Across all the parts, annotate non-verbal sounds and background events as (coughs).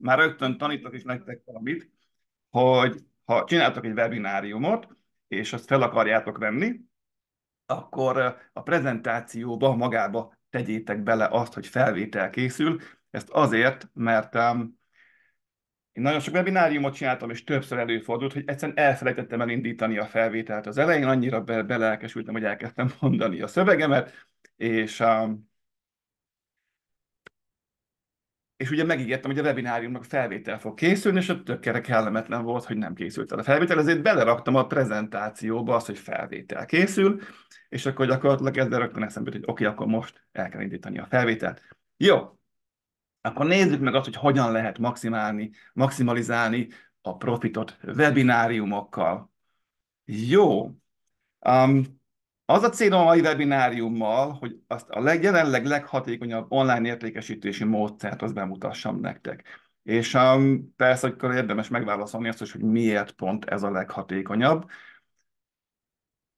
már rögtön tanítok is nektek valamit, hogy ha csináltok egy webináriumot, és azt fel akarjátok venni, akkor a prezentációba magába tegyétek bele azt, hogy felvétel készül. Ezt azért, mert um, én nagyon sok webináriumot csináltam, és többször előfordult, hogy egyszerűen elfelejtettem elindítani a felvételt az elején, annyira be- belelkesültem, hogy elkezdtem mondani a szövegemet, és um, és ugye megígértem, hogy a webináriumnak felvétel fog készülni, és ott tökére kellemetlen volt, hogy nem készült el a felvétel, ezért beleraktam a prezentációba azt, hogy felvétel készül, és akkor gyakorlatilag ezzel rögtön eszembe hogy oké, akkor most el kell indítani a felvételt. Jó, akkor nézzük meg azt, hogy hogyan lehet maximálni, maximalizálni a profitot webináriumokkal. Jó, um, az a célom a mai webináriummal, hogy azt a leg, jelenleg leghatékonyabb online értékesítési módszert azt bemutassam nektek. És um, persze, akkor érdemes megválaszolni azt hogy miért pont ez a leghatékonyabb.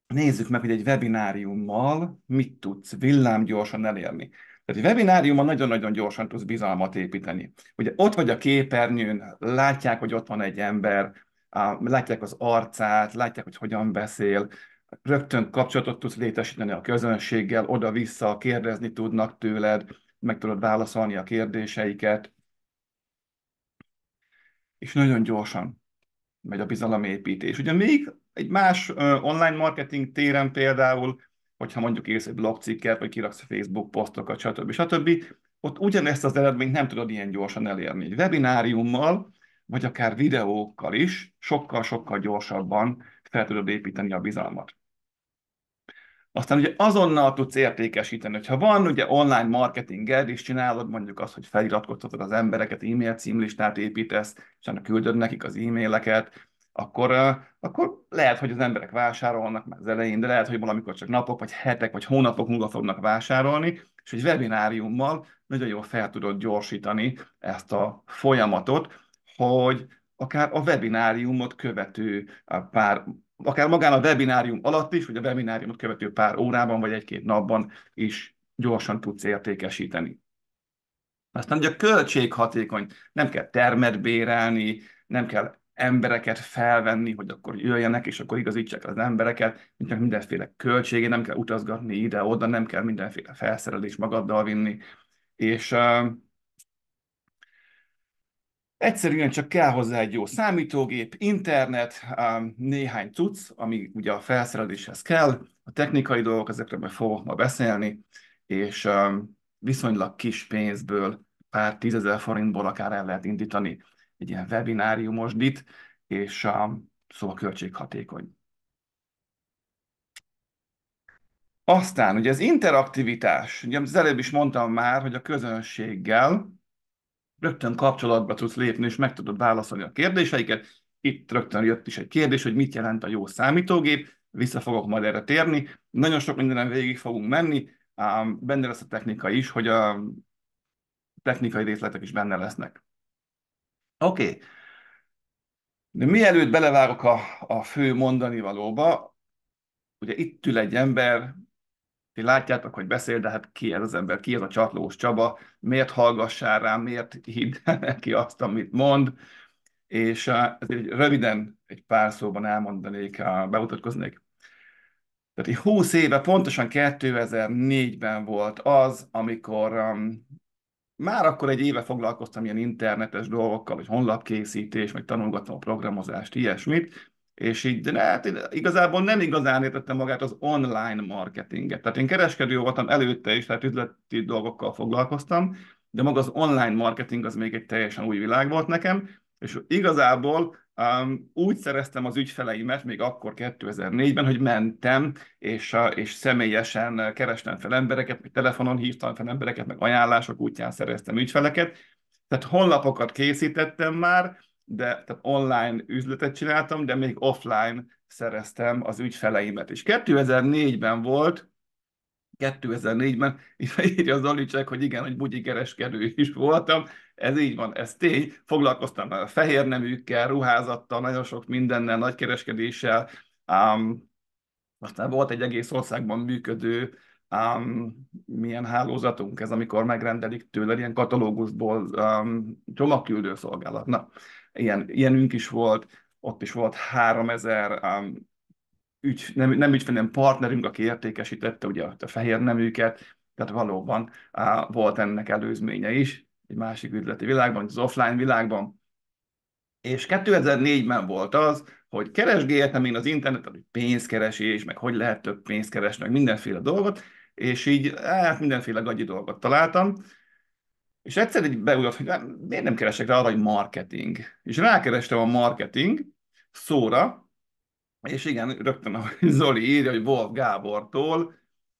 Nézzük meg, hogy egy webináriummal mit tudsz villámgyorsan elérni. Tehát egy webináriummal nagyon-nagyon gyorsan tudsz bizalmat építeni. Ugye ott vagy a képernyőn, látják, hogy ott van egy ember, látják az arcát, látják, hogy hogyan beszél, rögtön kapcsolatot tudsz létesíteni a közönséggel, oda-vissza kérdezni tudnak tőled, meg tudod válaszolni a kérdéseiket, és nagyon gyorsan megy a bizalomépítés. Ugye még egy más online marketing téren például, hogyha mondjuk írsz egy blogcikket, vagy kiraksz Facebook posztokat, stb. stb., ott ugyanezt az eredményt nem tudod ilyen gyorsan elérni. Egy webináriummal, vagy akár videókkal is sokkal-sokkal gyorsabban fel tudod építeni a bizalmat. Aztán ugye azonnal tudsz értékesíteni, hogyha van ugye online marketinged, és csinálod mondjuk azt, hogy feliratkoztatod az embereket, e-mail címlistát építesz, és annak küldöd nekik az e-maileket, akkor, akkor lehet, hogy az emberek vásárolnak már az elején, de lehet, hogy valamikor csak napok, vagy hetek, vagy hónapok múlva fognak vásárolni, és egy webináriummal nagyon jól fel tudod gyorsítani ezt a folyamatot, hogy akár a webináriumot követő pár akár magán a webinárium alatt is, vagy a webináriumot követő pár órában, vagy egy-két napban is gyorsan tudsz értékesíteni. Aztán ugye a költséghatékony, nem kell termet bérelni, nem kell embereket felvenni, hogy akkor jöjjenek, és akkor igazítsák az embereket, nincsenek mindenféle költségé, nem kell utazgatni ide-oda, nem kell mindenféle felszerelés magaddal vinni, és uh, Egyszerűen csak kell hozzá egy jó számítógép, internet, néhány cucc, ami ugye a felszereléshez kell, a technikai dolgok, ezekről meg fogok ma beszélni, és viszonylag kis pénzből, pár tízezer forintból akár el lehet indítani egy ilyen dit, és szóval költséghatékony. Aztán ugye az interaktivitás, ugye az előbb is mondtam már, hogy a közönséggel, rögtön kapcsolatba tudsz lépni, és meg tudod válaszolni a kérdéseiket. Itt rögtön jött is egy kérdés, hogy mit jelent a jó számítógép, vissza fogok majd erre térni. Nagyon sok mindenen végig fogunk menni, benne lesz a technika is, hogy a technikai részletek is benne lesznek. Oké. Okay. De mielőtt belevárok a, a fő mondani valóba, ugye itt ül egy ember, ti látjátok, hogy beszél, de hát ki ez az ember, ki ez a csatlós Csaba, miért hallgassál rá, miért hidd neki azt, amit mond, és eh, ezért röviden egy pár szóban elmondanék, eh, bemutatkoznék. Tehát 20 éve, pontosan 2004-ben volt az, amikor um, már akkor egy éve foglalkoztam ilyen internetes dolgokkal, hogy honlapkészítés, meg tanulgattam a programozást, ilyesmit, és így, de hát én igazából nem igazán értettem magát az online marketinget. Tehát én kereskedő voltam előtte is, tehát üzleti dolgokkal foglalkoztam, de maga az online marketing az még egy teljesen új világ volt nekem, és igazából um, úgy szereztem az ügyfeleimet még akkor 2004-ben, hogy mentem, és, és személyesen kerestem fel embereket, meg telefonon hívtam fel embereket, meg ajánlások útján szereztem ügyfeleket. Tehát honlapokat készítettem már, de tehát online üzletet csináltam, de még offline szereztem az ügyfeleimet. És 2004-ben volt, 2004-ben, írja az Alicsek, hogy igen, hogy bugyi kereskedő is voltam, ez így van, ez tény. Foglalkoztam a fehér neműkkel, ruházattal, nagyon sok mindennel, kereskedéssel, Um, aztán volt egy egész országban működő um, milyen hálózatunk ez, amikor megrendelik tőle ilyen katalógusból um, csomagküldő szolgálat. Na, ilyen, ilyenünk is volt, ott is volt 3000 um, ügy, nem, nem ügyfél, nem partnerünk, aki értékesítette ugye a fehér neműket, tehát valóban uh, volt ennek előzménye is, egy másik üzleti világban, az offline világban. És 2004-ben volt az, hogy keresgéltem én az interneten, hogy pénzkeresés, meg hogy lehet több pénzt keresni, meg mindenféle dolgot, és így hát mindenféle gagyi dolgot találtam, és egyszer egy beugrott, hogy nem, miért nem keresek rá arra, hogy marketing. És rákerestem a marketing szóra, és igen, rögtön ahogy (laughs) Zoli írja, hogy Wolf Gábortól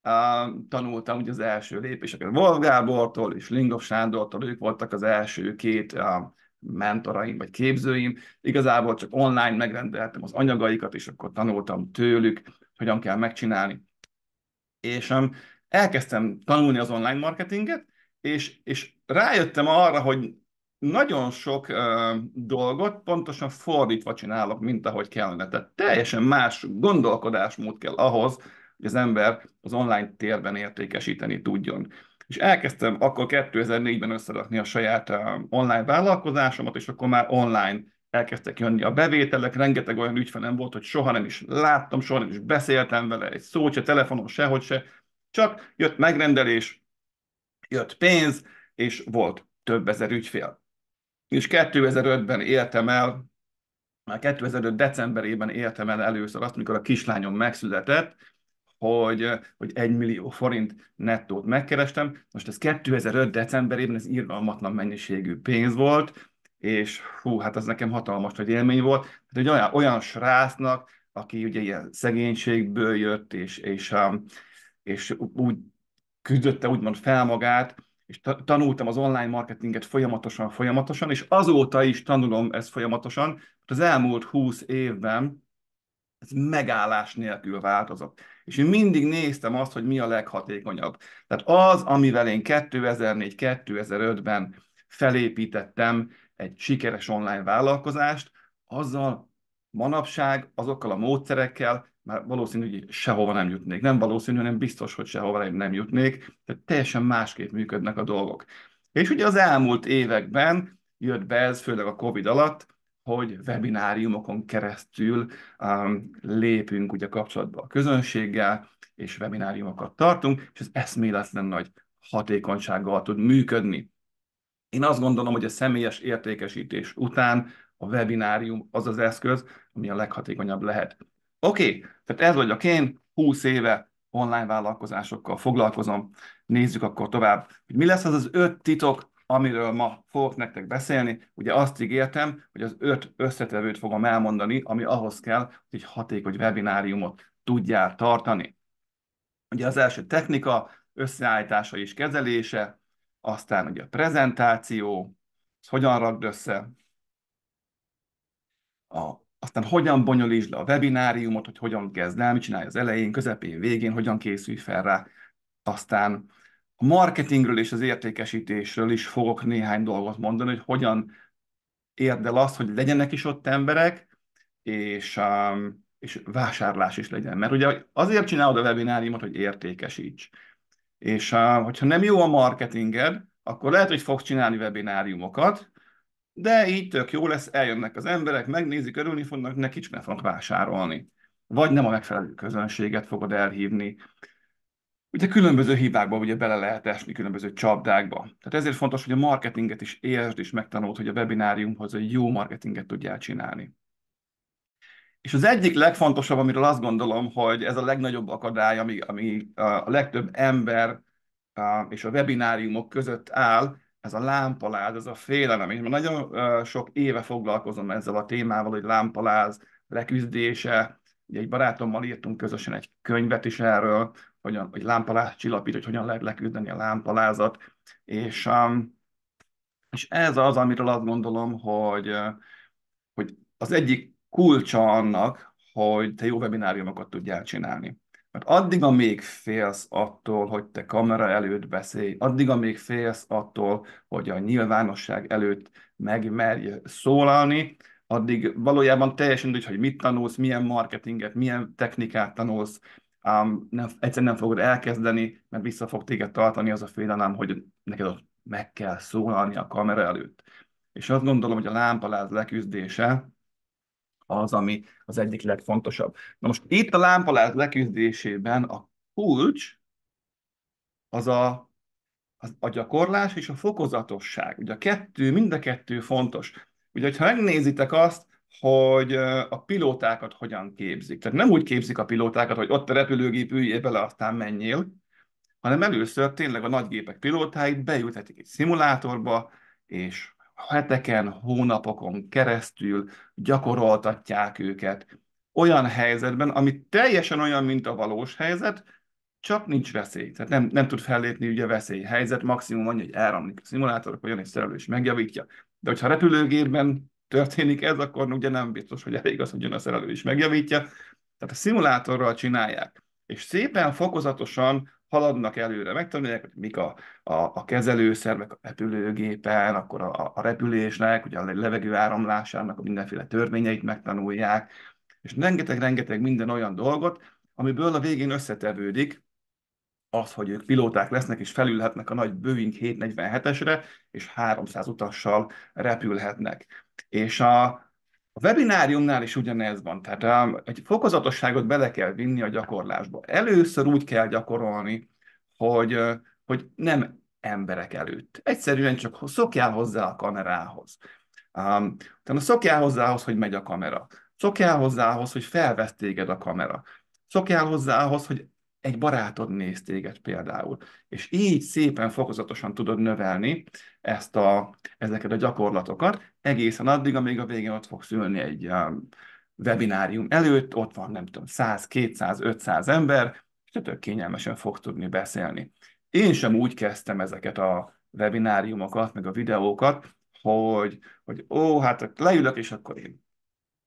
uh, tanultam ugye az első lépéseket. Wolf Gábortól és Lingov Sándortól, ők voltak az első két uh, mentoraim vagy képzőim. Igazából csak online megrendeltem az anyagaikat, és akkor tanultam tőlük, hogyan kell megcsinálni. És um, elkezdtem tanulni az online marketinget, és, és rájöttem arra, hogy nagyon sok ö, dolgot pontosan fordítva csinálok, mint ahogy kellene. Tehát teljesen más gondolkodásmód kell ahhoz, hogy az ember az online térben értékesíteni tudjon. És elkezdtem akkor 2004-ben összerakni a saját ö, online vállalkozásomat, és akkor már online elkezdtek jönni a bevételek, rengeteg olyan ügyfelem volt, hogy soha nem is láttam, soha nem is beszéltem vele, egy szót se, telefonon sehogy se, csak jött megrendelés, jött pénz, és volt több ezer ügyfél. És 2005-ben éltem el, már 2005. decemberében éltem el először azt, mikor a kislányom megszületett, hogy, hogy 1 millió forint nettót megkerestem. Most ez 2005. decemberében, ez irgalmatlan mennyiségű pénz volt, és hú, hát az nekem hatalmas nagy élmény volt. Hát egy olyan, olyan srácnak, aki ugye ilyen szegénységből jött, és, és, um, és úgy küzdötte úgymond fel magát, és ta- tanultam az online marketinget folyamatosan, folyamatosan, és azóta is tanulom ezt folyamatosan, az elmúlt húsz évben ez megállás nélkül változott. És én mindig néztem azt, hogy mi a leghatékonyabb. Tehát az, amivel én 2004-2005-ben felépítettem egy sikeres online vállalkozást, azzal manapság azokkal a módszerekkel már valószínű, hogy sehova nem jutnék. Nem valószínű, hanem biztos, hogy sehova nem jutnék. Tehát teljesen másképp működnek a dolgok. És ugye az elmúlt években jött be ez, főleg a COVID alatt, hogy webináriumokon keresztül um, lépünk ugye kapcsolatba a közönséggel, és webináriumokat tartunk, és ez eszméletlen nagy hatékonysággal tud működni. Én azt gondolom, hogy a személyes értékesítés után a webinárium az az eszköz, ami a leghatékonyabb lehet. Oké, okay, tehát ez vagyok én, 20 éve online vállalkozásokkal foglalkozom. Nézzük akkor tovább, hogy mi lesz az az öt titok, amiről ma fogok nektek beszélni. Ugye azt ígértem, hogy az öt összetevőt fogom elmondani, ami ahhoz kell, hogy egy hatékony webináriumot tudjál tartani. Ugye az első technika, összeállítása és kezelése, aztán ugye a prezentáció, hogyan rakd össze, a aztán hogyan bonyolítsd le a webináriumot, hogy hogyan kezd el, mit csinálj az elején, közepén, végén, hogyan készülj fel rá. Aztán a marketingről és az értékesítésről is fogok néhány dolgot mondani, hogy hogyan érd el azt, hogy legyenek is ott emberek, és, um, és vásárlás is legyen. Mert ugye azért csinálod a webináriumot, hogy értékesíts. És uh, hogyha nem jó a marketinged, akkor lehet, hogy fogsz csinálni webináriumokat, de így tök jó lesz, eljönnek az emberek, megnézik, örülni fognak, neki csak fognak vásárolni. Vagy nem a megfelelő közönséget fogod elhívni. Ugye különböző hibákba ugye bele lehet esni, különböző csapdákba. Tehát ezért fontos, hogy a marketinget is értsd és megtanult, hogy a webináriumhoz egy jó marketinget tudjál csinálni. És az egyik legfontosabb, amiről azt gondolom, hogy ez a legnagyobb akadály, ami, ami a legtöbb ember és a webináriumok között áll, ez a lámpaláz, ez a félelem, és már nagyon sok éve foglalkozom ezzel a témával, hogy lámpaláz leküzdése, Ugye egy barátommal írtunk közösen egy könyvet is erről, hogy hogy lámpaláz csillapít, hogy hogyan lehet leküzdeni a lámpalázat, és, um, és ez az, amiről azt gondolom, hogy, hogy az egyik kulcsa annak, hogy te jó webináriumokat tudjál csinálni. Mert addig, amíg félsz attól, hogy te kamera előtt beszélj, addig, amíg félsz attól, hogy a nyilvánosság előtt megmerj szólalni, addig valójában teljesen úgy, hogy mit tanulsz, milyen marketinget, milyen technikát tanulsz, ám nem, egyszerűen nem fogod elkezdeni, mert vissza fog téged tartani az a félelem, hogy neked ott meg kell szólalni a kamera előtt. És azt gondolom, hogy a lámpaláz leküzdése az, ami az egyik legfontosabb. Na most itt a lámpalát leküzdésében a kulcs az a, az a gyakorlás és a fokozatosság. Ugye a kettő, mind a kettő fontos. Ugye, ha megnézitek azt, hogy a pilótákat hogyan képzik. Tehát nem úgy képzik a pilótákat, hogy ott a repülőgép üljél bele, aztán menjél, hanem először tényleg a nagygépek pilótáit beültetik egy szimulátorba, és heteken, hónapokon keresztül gyakoroltatják őket olyan helyzetben, ami teljesen olyan, mint a valós helyzet, csak nincs veszély. Tehát nem, nem tud fellépni ugye helyzet maximum annyi, hogy elramlik a szimulátor, akkor jön egy szerelő és megjavítja. De hogyha repülőgépben történik ez, akkor ugye nem biztos, hogy elég az, hogy jön a szerelő és megjavítja. Tehát a szimulátorral csinálják. És szépen fokozatosan haladnak előre, megtanulják, hogy mik a, a, a kezelőszervek a repülőgépen, akkor a, a repülésnek, ugye a levegő áramlásának a mindenféle törvényeit megtanulják, és rengeteg-rengeteg minden olyan dolgot, amiből a végén összetevődik az, hogy ők pilóták lesznek és felülhetnek a nagy Boeing 747-esre, és 300 utassal repülhetnek. És a, a webináriumnál is ugyanez van, tehát egy fokozatosságot bele kell vinni a gyakorlásba. Először úgy kell gyakorolni, hogy, hogy nem emberek előtt. Egyszerűen csak szokjál hozzá a kamerához. Um, utána szokjál ahhoz, hogy megy a kamera. Szokjál ahhoz, hogy felvesz téged a kamera. Szokjál ahhoz, hogy egy barátod néz téged például. És így szépen fokozatosan tudod növelni ezt a, ezeket a gyakorlatokat, egészen addig, amíg a végén ott fogsz ülni egy um, webinárium előtt, ott van nem tudom, 100, 200, 500 ember, és tök kényelmesen fog tudni beszélni. Én sem úgy kezdtem ezeket a webináriumokat, meg a videókat, hogy, hogy ó, hát leülök, és akkor én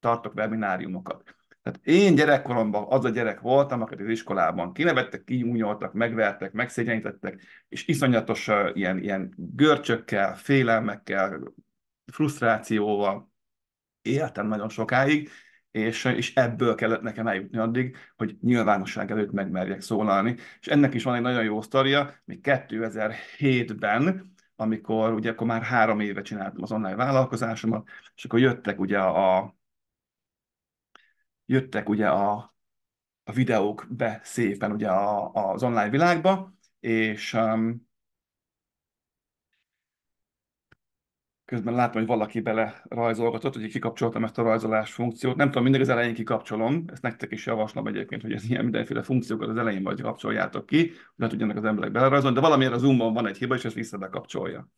tartok webináriumokat. Tehát én gyerekkoromban az a gyerek voltam, akit az iskolában kinevettek, kiúnyoltak, megvertek, megszégyenítettek, és iszonyatos uh, ilyen, ilyen görcsökkel, félelmekkel, frusztrációval éltem nagyon sokáig, és, és ebből kellett nekem eljutni addig, hogy nyilvánosság előtt megmerjek szólalni. És ennek is van egy nagyon jó sztoria, még 2007-ben, amikor ugye akkor már három éve csináltam az online vállalkozásomat, és akkor jöttek ugye a, jöttek ugye a, a videók be szépen ugye a, az online világba, és um, közben látom, hogy valaki bele rajzolgatott, hogy kikapcsoltam ezt a rajzolás funkciót. Nem tudom, mindig az elején kikapcsolom, ezt nektek is javaslom egyébként, hogy ez ilyen mindenféle funkciókat az elején vagy kapcsoljátok ki, hogy ne tudjanak az emberek belerajzolni, de valamiért a Zoomban van egy hiba, és ezt vissza bekapcsolja.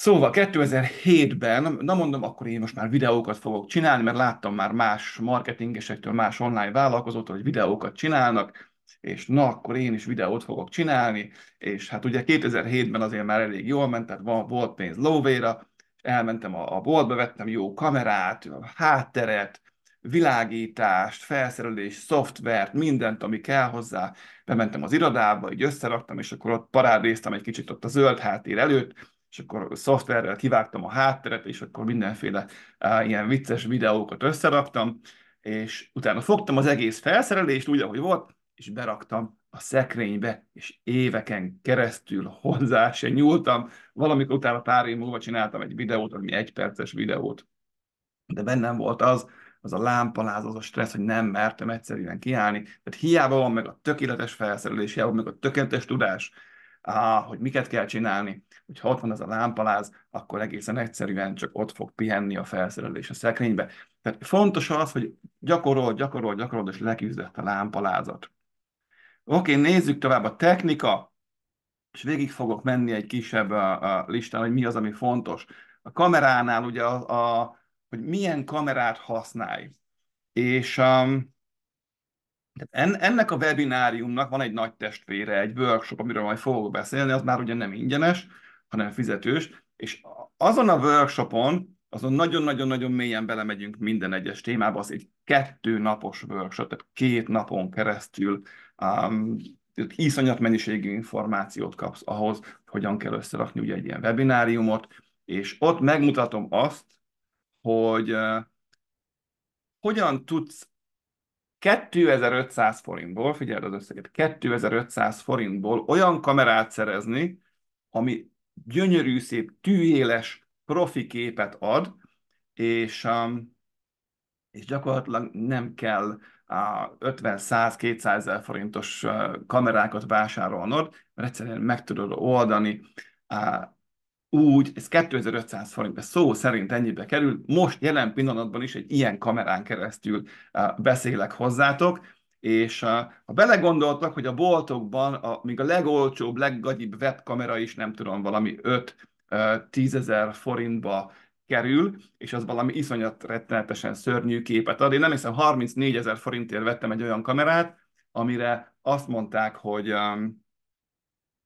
Szóval 2007-ben, na mondom, akkor én most már videókat fogok csinálni, mert láttam már más marketingesektől, más online vállalkozótól, hogy videókat csinálnak, és na, akkor én is videót fogok csinálni, és hát ugye 2007-ben azért már elég jól ment, tehát van, volt pénz lóvéra, elmentem a, a boltba, vettem jó kamerát, hátteret, világítást, felszerelés, szoftvert, mindent, ami kell hozzá. Bementem az irodába, így összeraktam, és akkor ott parádéztem egy kicsit ott a zöld háttér előtt, és akkor szoftverrel kivágtam a hátteret, és akkor mindenféle á, ilyen vicces videókat összeraktam, és utána fogtam az egész felszerelést úgy, ahogy volt, és beraktam a szekrénybe, és éveken keresztül hozzá se nyúltam. Valamikor utána pár év múlva csináltam egy videót, ami egy perces videót. De bennem volt az, az a lámpaláz, az a stressz, hogy nem mertem egyszerűen kiállni. Tehát hiába van meg a tökéletes felszerelés, hiába van meg a tökéletes tudás, á, hogy miket kell csinálni, hogyha ott van ez a lámpaláz, akkor egészen egyszerűen csak ott fog pihenni a felszerelés a szekrénybe. Tehát fontos az, hogy gyakorol, gyakorol, gyakorol, és leküzdött a lámpalázat. Oké, nézzük tovább a technika, és végig fogok menni egy kisebb a, a listán, hogy mi az, ami fontos. A kameránál ugye, a, a, hogy milyen kamerát használj. És um, en, ennek a webináriumnak van egy nagy testvére, egy workshop, amiről majd fogok beszélni, az már ugye nem ingyenes, hanem fizetős, és azon a workshopon, azon nagyon-nagyon-nagyon mélyen belemegyünk minden egyes témába, az egy kettő napos workshop, tehát két napon keresztül um, iszonyat mennyiségű információt kapsz ahhoz, hogyan kell összerakni ugye egy ilyen webináriumot, és ott megmutatom azt, hogy uh, hogyan tudsz 2500 forintból, figyeld az összeget, 2500 forintból olyan kamerát szerezni, ami gyönyörű, szép, tűéles, profi képet ad, és, um, és gyakorlatilag nem kell a 50-100-200 ezer forintos kamerákat vásárolnod, mert egyszerűen meg tudod oldani uh, úgy, ez 2500 forintba, szó szerint ennyibe kerül, most jelen pillanatban is egy ilyen kamerán keresztül beszélek hozzátok, és ha belegondoltak, hogy a boltokban a, még a legolcsóbb, leggagyibb webkamera is nem tudom, valami 5-10 ezer forintba kerül, és az valami iszonyat rettenetesen szörnyű képet ad. Én nem hiszem, 34 ezer forintért vettem egy olyan kamerát, amire azt mondták, hogy um,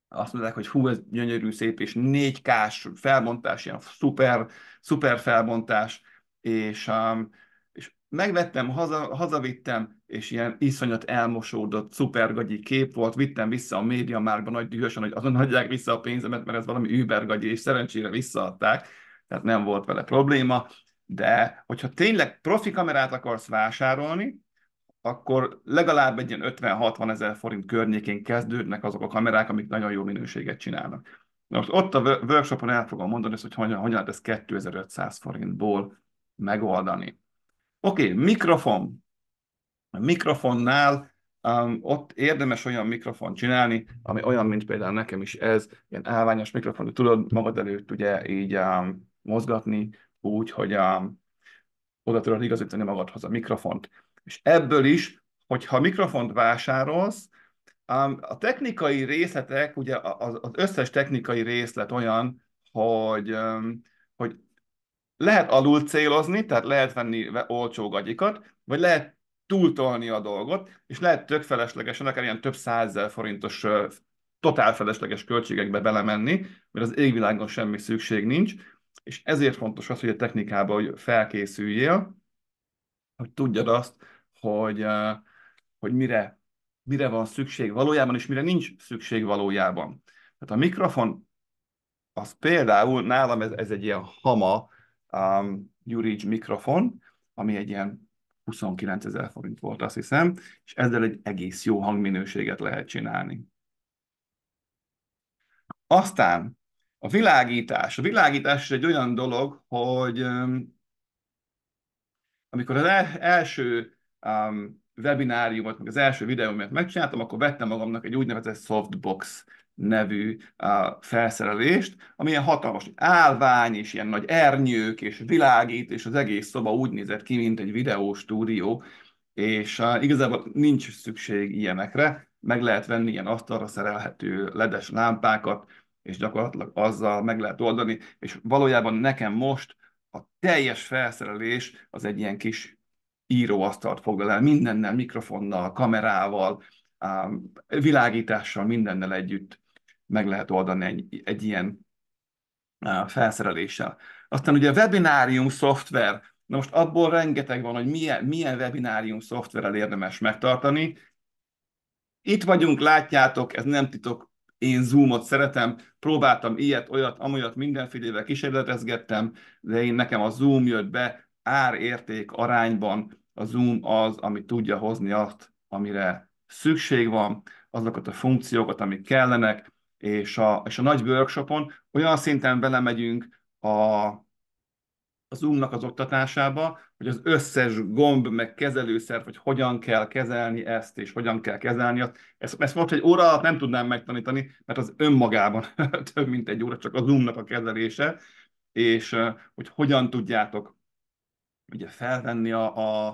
azt mondták, hogy hú, ez gyönyörű, szép, és 4K-s felbontás, ilyen szuper, szuper felbontás, és um, megvettem, haza, hazavittem, és ilyen iszonyat elmosódott, szupergagyi kép volt, vittem vissza a média márba nagy dühösen, hogy azon adják vissza a pénzemet, mert ez valami übergagyi, és szerencsére visszaadták, tehát nem volt vele probléma, de hogyha tényleg profi kamerát akarsz vásárolni, akkor legalább egy ilyen 50-60 ezer forint környékén kezdődnek azok a kamerák, amik nagyon jó minőséget csinálnak. Na most ott a workshopon el fogom mondani, hogy hogyan, hogyan lehet ezt 2500 forintból megoldani. Oké, okay, mikrofon. A mikrofonnál um, ott érdemes olyan mikrofon csinálni, ami olyan, mint például nekem is ez, ilyen állványos mikrofon, tudod magad előtt ugye így um, mozgatni, úgy, hogy um, oda tudod igazítani magadhoz a mikrofont. És ebből is, hogyha mikrofont vásárolsz, um, a technikai részletek, ugye az, az összes technikai részlet olyan, hogy, um, hogy lehet alul célozni, tehát lehet venni olcsó gagyikat, vagy lehet túltolni a dolgot, és lehet tök feleslegesen, akár ilyen több százezer forintos totál felesleges költségekbe belemenni, mert az égvilágon semmi szükség nincs, és ezért fontos az, hogy a technikába hogy felkészüljél, hogy tudjad azt, hogy, hogy mire, mire van szükség valójában, és mire nincs szükség valójában. Tehát a mikrofon, az például nálam ez, ez egy ilyen hama, um, Juric mikrofon, ami egy ilyen 29 ezer forint volt, azt hiszem, és ezzel egy egész jó hangminőséget lehet csinálni. Aztán a világítás. A világítás is egy olyan dolog, hogy um, amikor az el, első um, webináriumot, meg az első videómat megcsináltam, akkor vettem magamnak egy úgynevezett softbox nevű felszerelést, ami ilyen hatalmas állvány, és ilyen nagy ernyők, és világít, és az egész szoba úgy nézett ki, mint egy videóstúdió, és igazából nincs szükség ilyenekre, meg lehet venni ilyen asztalra szerelhető ledes lámpákat, és gyakorlatilag azzal meg lehet oldani, és valójában nekem most a teljes felszerelés az egy ilyen kis íróasztalt foglal el, mindennel, mikrofonnal, kamerával, világítással, mindennel együtt meg lehet oldani egy, egy ilyen felszereléssel. Aztán ugye a webinárium szoftver, na most abból rengeteg van, hogy milyen, milyen webinárium szoftverrel érdemes megtartani. Itt vagyunk, látjátok, ez nem titok, én Zoomot szeretem, próbáltam ilyet, olyat, amolyat mindenfélével kísérletezgettem, de én nekem a Zoom jött be, árérték arányban a Zoom az, ami tudja hozni azt, amire szükség van, azokat a funkciókat, amik kellenek, és a, és a nagy workshopon olyan szinten belemegyünk a, az umnak az oktatásába, hogy az összes gomb, meg kezelőszer, hogy hogyan kell kezelni ezt, és hogyan kell kezelni azt. Ezt, ezt most egy óra alatt nem tudnám megtanítani, mert az önmagában (laughs) több mint egy óra, csak a zoomnak a kezelése, és hogy hogyan tudjátok ugye felvenni a, a,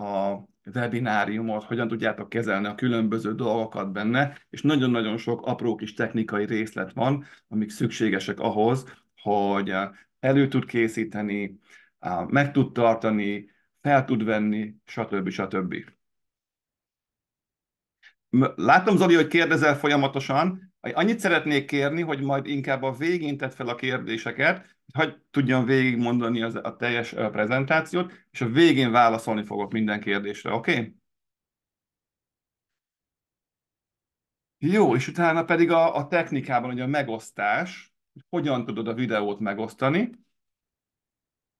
a webináriumot, hogyan tudjátok kezelni a különböző dolgokat benne, és nagyon-nagyon sok apró kis technikai részlet van, amik szükségesek ahhoz, hogy eh, elő tud készíteni, meg tud tartani, fel tud venni, stb. stb. Látom, Zoli, hogy kérdezel folyamatosan, Annyit szeretnék kérni, hogy majd inkább a végén tett fel a kérdéseket, hogy tudjam végigmondani az, a teljes prezentációt, és a végén válaszolni fogok minden kérdésre, oké? Okay? Jó, és utána pedig a, a technikában hogy a megosztás, hogy hogyan tudod a videót megosztani,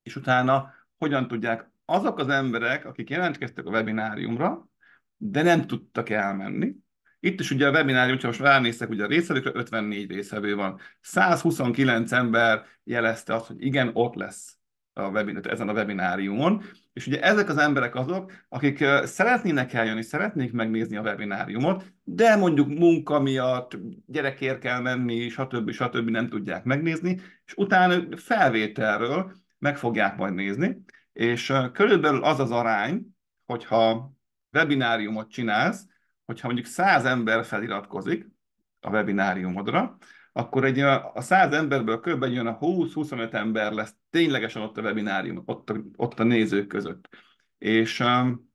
és utána hogyan tudják azok az emberek, akik jelentkeztek a webináriumra, de nem tudtak elmenni, itt is ugye a webinárium, hogyha most ránéztek, ugye a részvevőkre 54 részvevő van. 129 ember jelezte azt, hogy igen, ott lesz a webinár, ezen a webináriumon. És ugye ezek az emberek azok, akik szeretnének eljönni, szeretnék megnézni a webináriumot, de mondjuk munka miatt, gyerekért kell menni, stb. stb. nem tudják megnézni, és utána felvételről meg fogják majd nézni, és körülbelül az az arány, hogyha webináriumot csinálsz, hogyha mondjuk 100 ember feliratkozik a webináriumodra, akkor egy, a 100 emberből kb. jön a 20-25 ember lesz ténylegesen ott a webinárium, ott a, ott a nézők között. És um,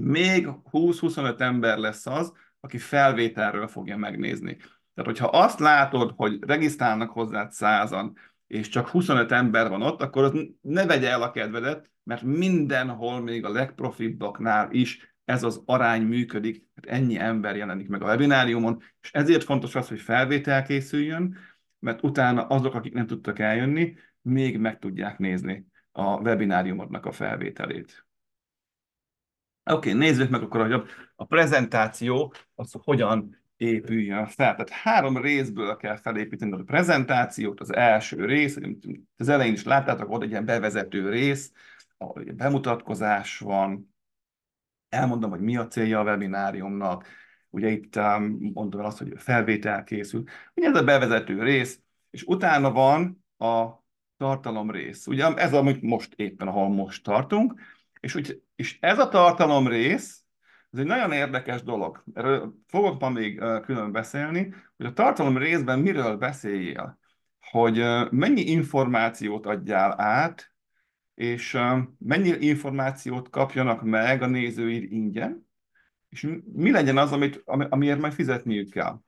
még 20-25 ember lesz az, aki felvételről fogja megnézni. Tehát, hogyha azt látod, hogy regisztrálnak hozzá százan, és csak 25 ember van ott, akkor az ne vegye el a kedvedet, mert mindenhol, még a legprofibbaknál is ez az arány működik, tehát ennyi ember jelenik meg a webináriumon, és ezért fontos az, hogy felvétel készüljön, mert utána azok, akik nem tudtak eljönni, még meg tudják nézni a webináriumodnak a felvételét. Oké, okay, nézzük meg akkor, hogy a prezentáció az hogyan épüljön fel. Tehát három részből kell felépíteni a prezentációt. Az első rész, az elején is láttátok, ott egy ilyen bevezető rész, ahol bemutatkozás van, elmondom, hogy mi a célja a webináriumnak, ugye itt um, mondom el azt, hogy felvétel készül. Ugye ez a bevezető rész, és utána van a tartalom rész. Ugye ez, amit most éppen, ahol most tartunk, és, úgy, és ez a tartalom rész, ez egy nagyon érdekes dolog. Erről fogok ma még külön beszélni, hogy a tartalom részben miről beszéljél, hogy mennyi információt adjál át, és mennyi információt kapjanak meg a nézőid ingyen, és mi legyen az, amit, amiért majd fizetniük kell.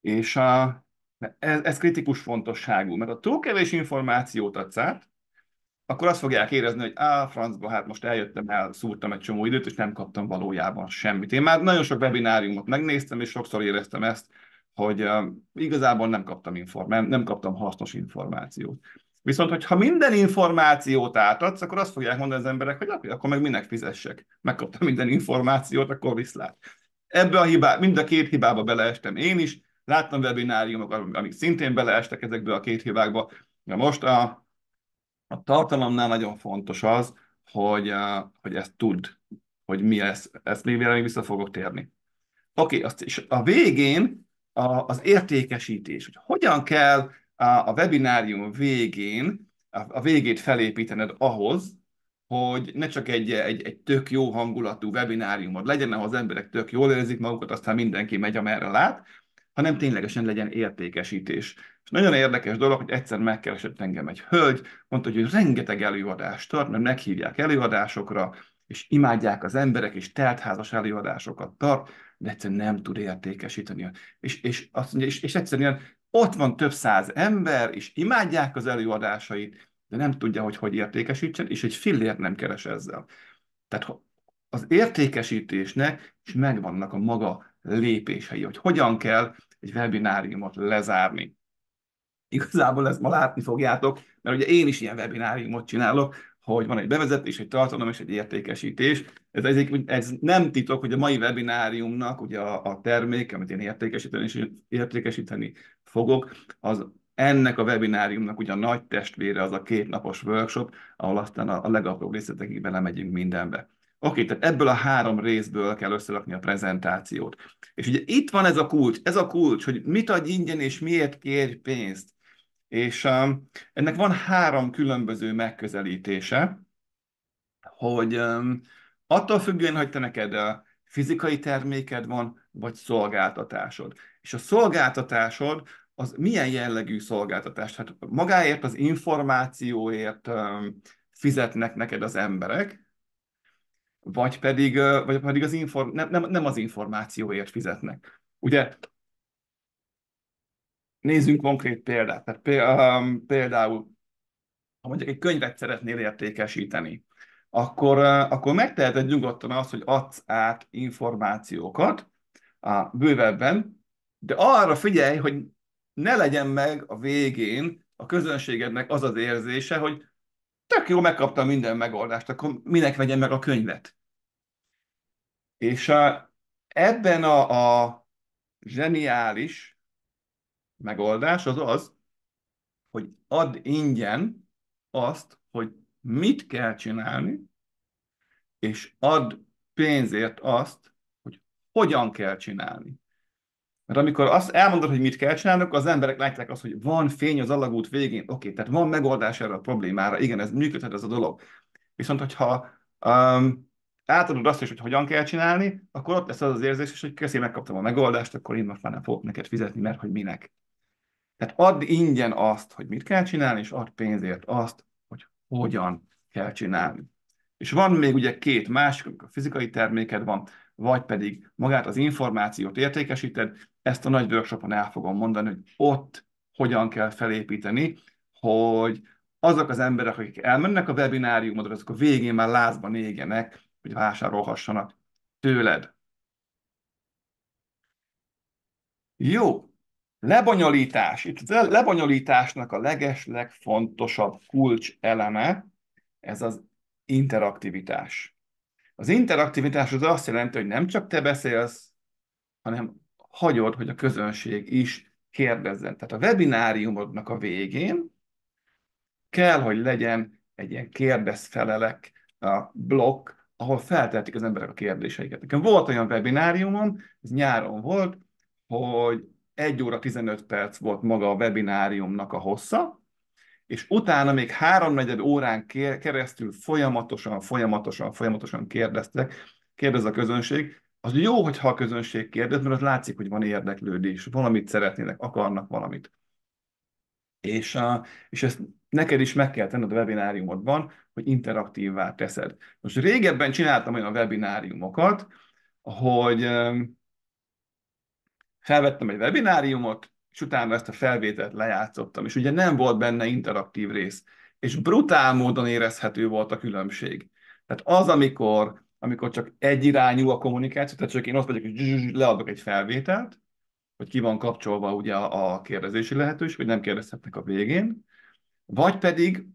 És a, ez, ez kritikus fontosságú, mert ha túl kevés információt adsz át, akkor azt fogják érezni, hogy á, francba, hát most eljöttem, elszúrtam egy csomó időt, és nem kaptam valójában semmit. Én már nagyon sok webináriumot megnéztem, és sokszor éreztem ezt, hogy uh, igazából nem kaptam inform, nem, nem kaptam hasznos információt. Viszont, hogyha minden információt átadsz, akkor azt fogják mondani az emberek, hogy akkor meg minek fizessek. Megkaptam minden információt, akkor viszlát. Ebbe a hibá, mind a két hibába beleestem én is, láttam webináriumok, amik szintén beleestek ezekbe a két hibákba. De most a, a tartalomnál nagyon fontos az, hogy, hogy ezt tudd, hogy mi ez, ezt még vélemény vissza fogok térni. Oké, okay, és a végén a, az értékesítés, hogy hogyan kell a webinárium végén, a végét felépítened ahhoz, hogy ne csak egy, egy, egy tök jó hangulatú webináriumod legyen, ahol az emberek tök jól érzik magukat, aztán mindenki megy, amerre lát, hanem ténylegesen legyen értékesítés. És nagyon érdekes dolog, hogy egyszer megkeresett engem egy hölgy, mondta, hogy rengeteg előadást tart, mert meghívják előadásokra, és imádják az emberek, és teltházas előadásokat tart, de egyszerűen nem tud értékesíteni. És, és, azt mondja, és, és egyszerűen ott van több száz ember, és imádják az előadásait, de nem tudja, hogy hogy értékesítsen, és egy fillért nem keres ezzel. Tehát az értékesítésnek is megvannak a maga lépései, hogy hogyan kell egy webináriumot lezárni. Igazából ezt ma látni fogjátok, mert ugye én is ilyen webináriumot csinálok, hogy van egy bevezetés, egy tartalom és egy értékesítés. Ez, ez, ez nem titok, hogy a mai webináriumnak ugye a, a termék, amit én értékesíteni, és értékesíteni fogok, az ennek a webináriumnak ugye a nagy testvére az a kétnapos workshop, ahol aztán a, a legapróbb részletekig belemegyünk mindenbe. Oké, tehát ebből a három részből kell összerakni a prezentációt. És ugye itt van ez a kulcs, ez a kulcs, hogy mit adj ingyen és miért kérj pénzt. És um, ennek van három különböző megközelítése, hogy um, attól függően, hogy te neked a uh, fizikai terméked van, vagy szolgáltatásod. És a szolgáltatásod az milyen jellegű szolgáltatás? Hát magáért, az információért um, fizetnek neked az emberek, vagy pedig, uh, vagy pedig az inform- nem, nem, nem az információért fizetnek. Ugye nézzünk konkrét példát. Tehát um, például, ha mondjuk egy könyvet szeretnél értékesíteni, akkor, uh, akkor megteheted nyugodtan azt, hogy adsz át információkat a bővebben, de arra figyelj, hogy ne legyen meg a végén a közönségednek az az érzése, hogy tök jó, megkaptam minden megoldást, akkor minek vegyem meg a könyvet? És a, uh, ebben a, a zseniális megoldás az az, hogy add ingyen azt, hogy mit kell csinálni, és add pénzért azt, hogy hogyan kell csinálni. Mert amikor azt elmondod, hogy mit kell csinálni, az emberek látják azt, hogy van fény az alagút végén, oké, okay, tehát van megoldás erre a problémára, igen, ez működhet ez a dolog. Viszont, hogyha um, átadod azt is, hogy hogyan kell csinálni, akkor ott lesz az az érzés is, hogy köszi, megkaptam a megoldást, akkor én most már nem fogok neked fizetni, mert hogy minek. Tehát add ingyen azt, hogy mit kell csinálni, és add pénzért azt, hogy hogyan kell csinálni. És van még ugye két másik, amikor fizikai terméked van, vagy pedig magát az információt értékesíted, ezt a nagy workshopon el fogom mondani, hogy ott hogyan kell felépíteni, hogy azok az emberek, akik elmennek a webináriumodra, azok a végén már lázban égenek, hogy vásárolhassanak tőled. Jó, Lebonyolítás. Itt a lebonyolításnak a leges, legfontosabb kulcs eleme ez az interaktivitás. Az interaktivitás az azt jelenti, hogy nem csak te beszélsz, hanem hagyod, hogy a közönség is kérdezzen. Tehát a webináriumodnak a végén kell, hogy legyen egy ilyen kérdezfelelek a blokk, ahol feltehetik az emberek a kérdéseiket. Nekem volt olyan webináriumom, ez nyáron volt, hogy 1 óra 15 perc volt maga a webináriumnak a hossza, és utána még háromnegyed órán keresztül folyamatosan, folyamatosan, folyamatosan kérdeztek, kérdez a közönség. Az jó, hogyha a közönség kérdez, mert az látszik, hogy van érdeklődés, valamit szeretnének, akarnak valamit. És, a, és ezt neked is meg kell tenned a webináriumodban, hogy interaktívvá teszed. Most régebben csináltam olyan webináriumokat, hogy felvettem egy webináriumot, és utána ezt a felvételt lejátszottam, és ugye nem volt benne interaktív rész, és brutál módon érezhető volt a különbség. Tehát az, amikor, amikor csak egyirányú a kommunikáció, tehát csak én ott vagyok, hogy leadok egy felvételt, hogy ki van kapcsolva ugye a kérdezési lehetőség, hogy nem kérdezhetnek a végén, vagy pedig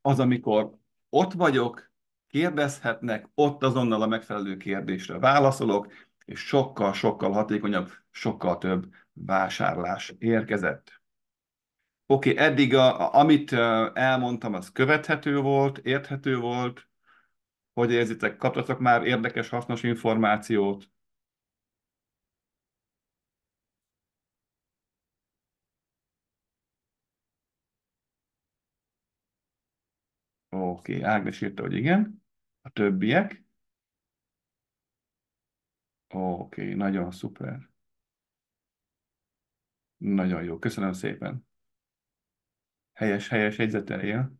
az, amikor ott vagyok, kérdezhetnek, ott azonnal a megfelelő kérdésre válaszolok, és sokkal-sokkal hatékonyabb, sokkal több vásárlás érkezett. Oké, okay, eddig a, amit elmondtam, az követhető volt, érthető volt. Hogy érzitek, kaptatok már érdekes, hasznos információt? Oké, okay, Ágnes írta, hogy igen. A többiek. Oké, okay, nagyon szuper. Nagyon jó, köszönöm szépen. Helyes, helyes jegyzetelje.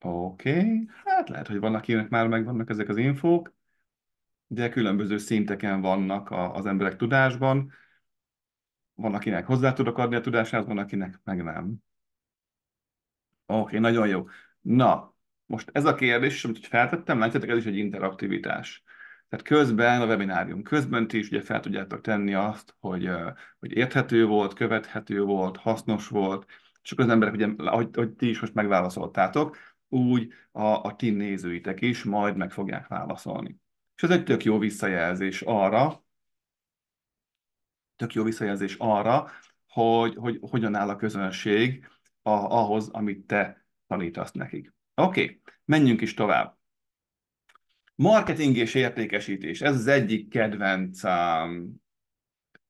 Oké, okay. hát lehet, hogy vannak akinek már megvannak ezek az infók, de különböző szinteken vannak a, az emberek tudásban. Van, akinek hozzá tudok adni a tudását, van, akinek meg nem. Oké, okay, nagyon jó. Na, most ez a kérdés, amit feltettem, látjátok, ez is egy interaktivitás. Tehát közben a webinárium közben ti is ugye fel tudjátok tenni azt, hogy, hogy érthető volt, követhető volt, hasznos volt, és akkor az emberek, ugye, ahogy, ahogy ti is most megválaszoltátok, úgy a, a ti nézőitek is majd meg fogják válaszolni. És ez egy tök jó visszajelzés arra, tök jó visszajelzés arra, hogy, hogy hogyan áll a közönség a, ahhoz, amit te tanítasz nekik. Oké, okay, menjünk is tovább. Marketing és értékesítés, ez az egyik kedvenc um,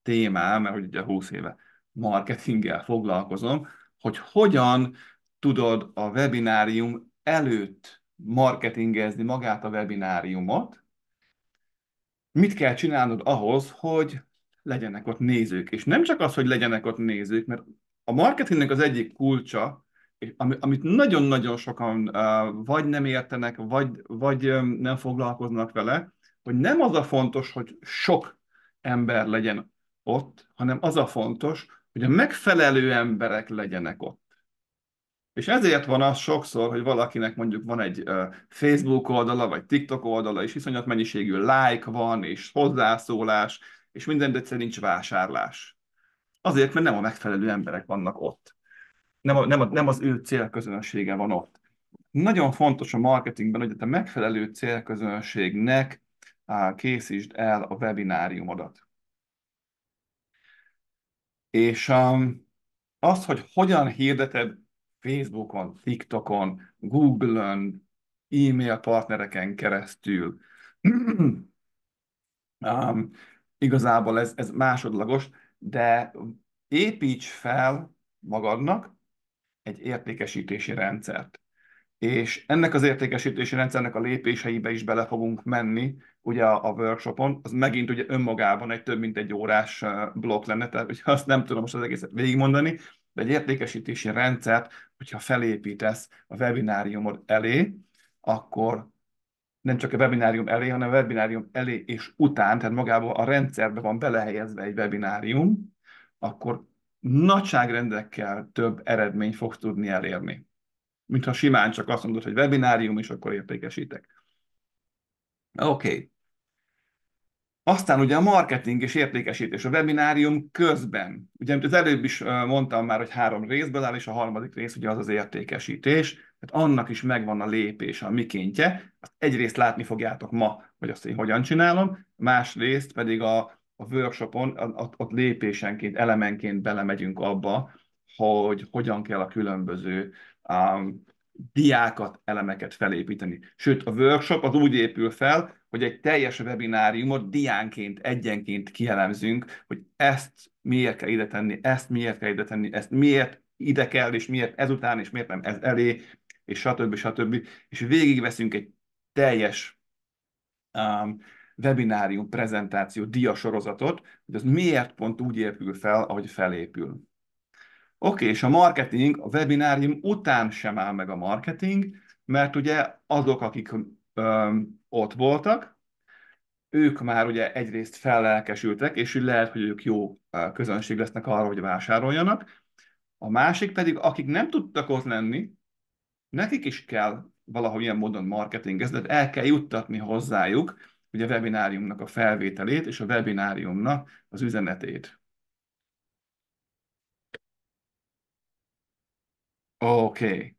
témám, mert hogy ugye 20 éve marketinggel foglalkozom, hogy hogyan tudod a webinárium előtt marketingezni magát a webináriumot, mit kell csinálnod ahhoz, hogy legyenek ott nézők. És nem csak az, hogy legyenek ott nézők, mert a marketingnek az egyik kulcsa amit nagyon-nagyon sokan vagy nem értenek, vagy, vagy nem foglalkoznak vele, hogy nem az a fontos, hogy sok ember legyen ott, hanem az a fontos, hogy a megfelelő emberek legyenek ott. És ezért van az sokszor, hogy valakinek mondjuk van egy Facebook oldala, vagy TikTok oldala, és iszonyat mennyiségű like van, és hozzászólás, és minden, egyszer nincs vásárlás. Azért, mert nem a megfelelő emberek vannak ott nem, a, nem, a, nem az ő célközönsége van ott. Nagyon fontos a marketingben, hogy a megfelelő célközönségnek készítsd el a webináriumodat. És um, az, hogy hogyan hirdeted Facebookon, TikTokon, Google-ön, e-mail partnereken keresztül, um, (clears throat) igazából ez, ez másodlagos, de építs fel magadnak egy értékesítési rendszert. És ennek az értékesítési rendszernek a lépéseibe is bele fogunk menni, ugye a workshopon, az megint ugye önmagában egy több mint egy órás blokk lenne, tehát ugye azt nem tudom most az egészet végigmondani, de egy értékesítési rendszert, hogyha felépítesz a webináriumod elé, akkor nem csak a webinárium elé, hanem a webinárium elé és után, tehát magában a rendszerbe van belehelyezve egy webinárium, akkor nagyságrendekkel több eredményt fog tudni elérni, mint ha simán csak azt mondod, hogy webinárium, és akkor értékesítek. Oké. Okay. Aztán ugye a marketing és értékesítés a webinárium közben. Ugye, amit az előbb is mondtam már, hogy három részből áll, és a harmadik rész ugye az az értékesítés. Tehát annak is megvan a lépése, a mikéntje. Azt egyrészt látni fogjátok ma, hogy azt én hogyan csinálom, másrészt pedig a a workshopon, ott, ott lépésenként, elemenként belemegyünk abba, hogy hogyan kell a különböző um, diákat, elemeket felépíteni. Sőt, a workshop az úgy épül fel, hogy egy teljes webináriumot diánként, egyenként kielemzünk, hogy ezt miért kell ide tenni, ezt miért kell ide tenni, ezt miért ide kell, és miért ezután, és miért nem ez elé, és stb. stb. És végigveszünk egy teljes um, webinárium, prezentáció, diasorozatot, hogy az miért pont úgy épül fel, ahogy felépül. Oké, okay, és a marketing, a webinárium után sem áll meg a marketing, mert ugye azok, akik ö, ott voltak, ők már ugye egyrészt fellelkesültek, és lehet, hogy ők jó közönség lesznek arra, hogy vásároljanak. A másik pedig, akik nem tudtak ott lenni, nekik is kell valahogy ilyen módon marketingezni, el kell juttatni hozzájuk, ugye webináriumnak a felvételét és a webináriumnak az üzenetét. Oké. Okay.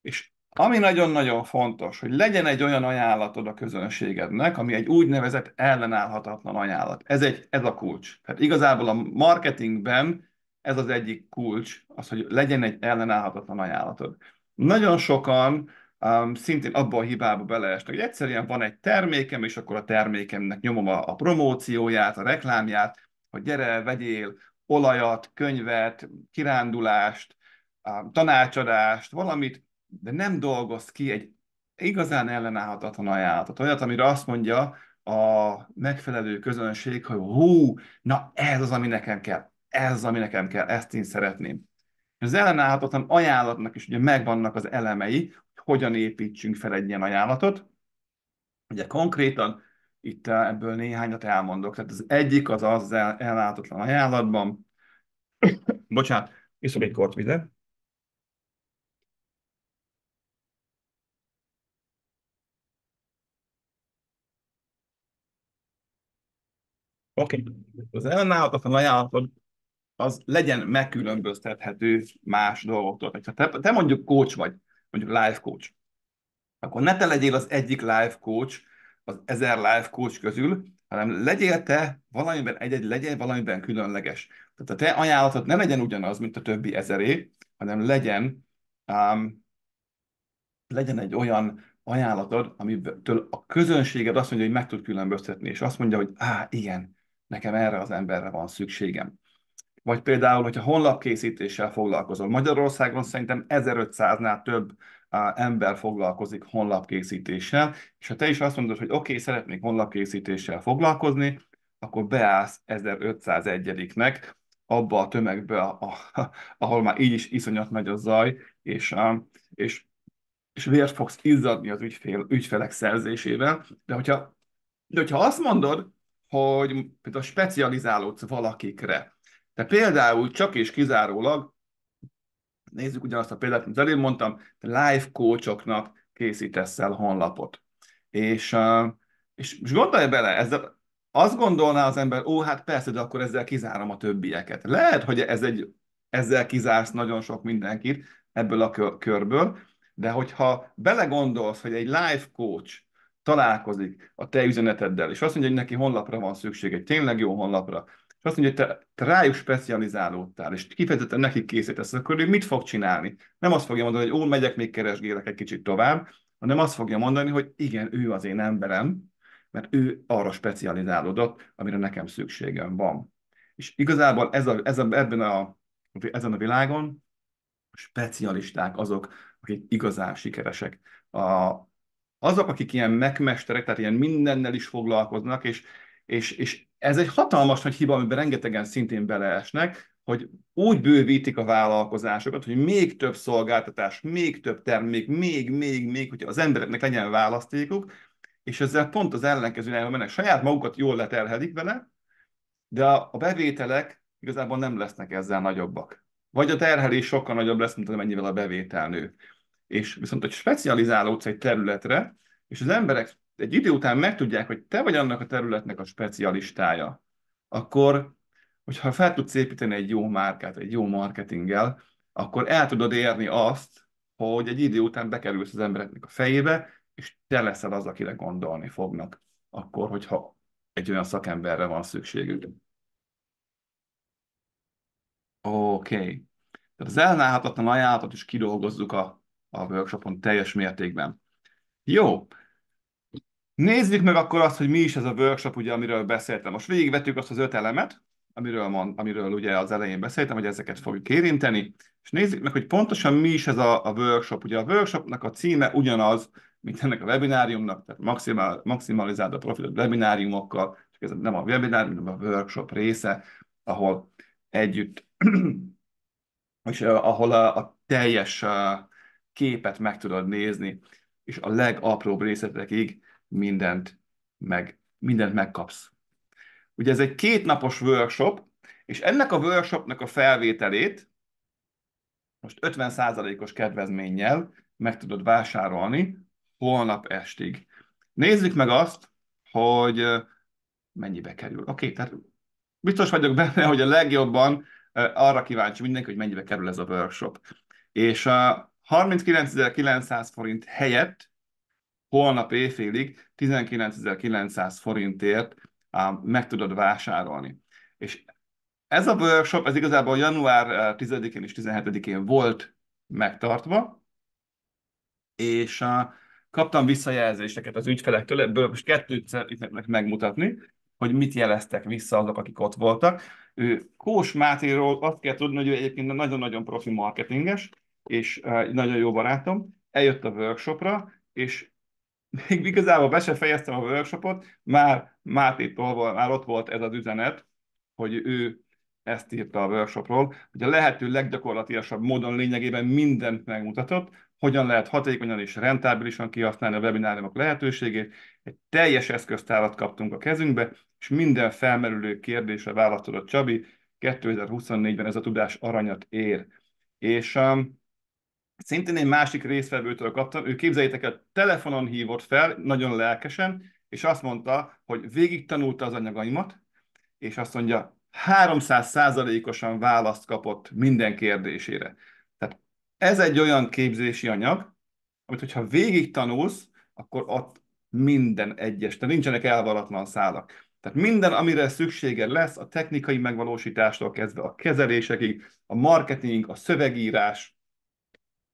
És ami nagyon-nagyon fontos, hogy legyen egy olyan ajánlatod a közönségednek, ami egy úgynevezett ellenállhatatlan ajánlat. Ez, egy, ez a kulcs. Tehát igazából a marketingben ez az egyik kulcs, az, hogy legyen egy ellenállhatatlan ajánlatod. Nagyon sokan um, szintén abban a hibába beleestek, hogy egyszerűen van egy termékem, és akkor a termékemnek nyomom a, a promócióját, a reklámját, hogy gyere, vegyél olajat, könyvet, kirándulást, um, tanácsadást, valamit, de nem dolgoz ki egy igazán ellenállhatatlan ajánlatot, olyat, amire azt mondja a megfelelő közönség, hogy hú, na ez az, ami nekem kell, ez az, ami nekem kell, ezt én szeretném. Az ellenállhatatlan ajánlatnak is ugye megvannak az elemei, hogyan építsünk fel egy ilyen ajánlatot. Ugye konkrétan itt eh, ebből néhányat elmondok. Tehát az egyik az az ellátatlan ajánlatban. (coughs) Bocsánat, iszom egy kort vizet. Oké. Okay. Az ellenállhatatlan ajánlatod az legyen megkülönböztethető más dolgoktól. Ha te, te mondjuk kócs vagy, mondjuk life coach. Akkor ne te legyél az egyik life coach az ezer life coach közül, hanem legyél te valamiben egy-egy, legyél valamiben különleges. Tehát a te ajánlatod ne legyen ugyanaz, mint a többi ezeré, hanem legyen, um, legyen egy olyan ajánlatod, amitől a közönséged azt mondja, hogy meg tud különböztetni, és azt mondja, hogy á, igen, nekem erre az emberre van szükségem vagy például, hogyha honlapkészítéssel foglalkozol. Magyarországon szerintem 1500-nál több ember foglalkozik honlapkészítéssel, és ha te is azt mondod, hogy oké, okay, szeretnék honlapkészítéssel foglalkozni, akkor beállsz 1501-nek abba a tömegbe, a, a, ahol már így is iszonyat megy a zaj, és, és, és vért fogsz izzadni az ügyfél, ügyfelek szerzésével. De hogyha, de hogyha azt mondod, hogy például specializálódsz valakikre, de például csak és kizárólag, nézzük ugyanazt a példát, mint előbb mondtam, live coachoknak készítesz el honlapot. És, és, és gondolj bele, ezzel, azt gondolná az ember, ó, hát persze, de akkor ezzel kizárom a többieket. Lehet, hogy ez egy, ezzel kizársz nagyon sok mindenkit ebből a körből, de hogyha belegondolsz, hogy egy live coach találkozik a te üzeneteddel, és azt mondja, hogy neki honlapra van szüksége, egy tényleg jó honlapra, és azt mondja, hogy te, te rájuk specializálódtál, és kifejezetten nekik készítesz, akkor ő mit fog csinálni? Nem azt fogja mondani, hogy ó, megyek, még keresgélek egy kicsit tovább, hanem azt fogja mondani, hogy igen, ő az én emberem, mert ő arra specializálódott, amire nekem szükségem van. És igazából ez a, ez a, ebben a, ezen a világon specialisták azok, akik igazán sikeresek. A, azok, akik ilyen megmesterek, tehát ilyen mindennel is foglalkoznak, és, és, és ez egy hatalmas nagy hiba, amiben rengetegen szintén beleesnek, hogy úgy bővítik a vállalkozásokat, hogy még több szolgáltatás, még több termék, még, még, még, hogy az embereknek legyen választékuk, és ezzel pont az ellenkező irányba mennek. Saját magukat jól leterhelik vele, de a bevételek igazából nem lesznek ezzel nagyobbak. Vagy a terhelés sokkal nagyobb lesz, mint amennyivel a bevétel nő. És viszont, hogy specializálódsz egy területre, és az emberek egy idő után megtudják, hogy te vagy annak a területnek a specialistája, akkor, hogyha fel tudsz építeni egy jó márkát, egy jó marketinggel, akkor el tudod érni azt, hogy egy idő után bekerülsz az embereknek a fejébe, és te leszel az, akire gondolni fognak, akkor, hogyha egy olyan szakemberre van szükségük. Oké. Okay. Tehát az elnálhatatlan ajánlatot is kidolgozzuk a, a workshopon teljes mértékben. Jó, Nézzük meg akkor azt, hogy mi is ez a workshop, ugye, amiről beszéltem. Most végigvettük azt az öt elemet, amiről, mond, amiről ugye az elején beszéltem, hogy ezeket fogjuk érinteni, és nézzük meg, hogy pontosan mi is ez a, a workshop. Ugye a workshopnak a címe ugyanaz, mint ennek a webináriumnak, tehát maximál, maximalizáld a profitot webináriumokkal, csak ez nem a webinárium, hanem a workshop része, ahol együtt, (clears throat) és eh, ahol a, a teljes eh, képet meg tudod nézni, és a legapróbb részletekig mindent, meg, mindent megkapsz. Ugye ez egy kétnapos workshop, és ennek a workshopnak a felvételét most 50%-os kedvezménnyel meg tudod vásárolni holnap estig. Nézzük meg azt, hogy mennyibe kerül. Oké, okay, tehát biztos vagyok benne, hogy a legjobban arra kíváncsi mindenki, hogy mennyibe kerül ez a workshop. És a 39.900 forint helyett holnap éjfélig 19.900 forintért meg tudod vásárolni. És ez a workshop, ez igazából január 10-én és 17-én volt megtartva, és a, kaptam visszajelzéseket az ügyfelektől, ebből most kettőt szeretnék megmutatni, hogy mit jeleztek vissza azok, akik ott voltak. Ő, Kós Mátéról azt kell tudni, hogy ő egyébként nagyon-nagyon profi marketinges, és nagyon jó barátom. Eljött a workshopra, és még igazából be se fejeztem a workshopot, már tolval, már ott volt ez az üzenet, hogy ő ezt írta a workshopról, hogy a lehető leggyakorlatilasabb módon lényegében mindent megmutatott, hogyan lehet hatékonyan és rentábilisan kihasználni a webináriumok lehetőségét. Egy teljes eszköztárat kaptunk a kezünkbe, és minden felmerülő kérdésre válaszolt Csabi, 2024-ben ez a tudás aranyat ér. És um, Szintén egy másik résztvevőtől kaptam, ő képzeljétek el, telefonon hívott fel, nagyon lelkesen, és azt mondta, hogy végig tanulta az anyagaimat, és azt mondja, 300 osan választ kapott minden kérdésére. Tehát ez egy olyan képzési anyag, amit hogyha végig tanulsz, akkor ott minden egyes, tehát nincsenek elvaratlan szálak. Tehát minden, amire szükséged lesz, a technikai megvalósítástól kezdve a kezelésekig, a marketing, a szövegírás,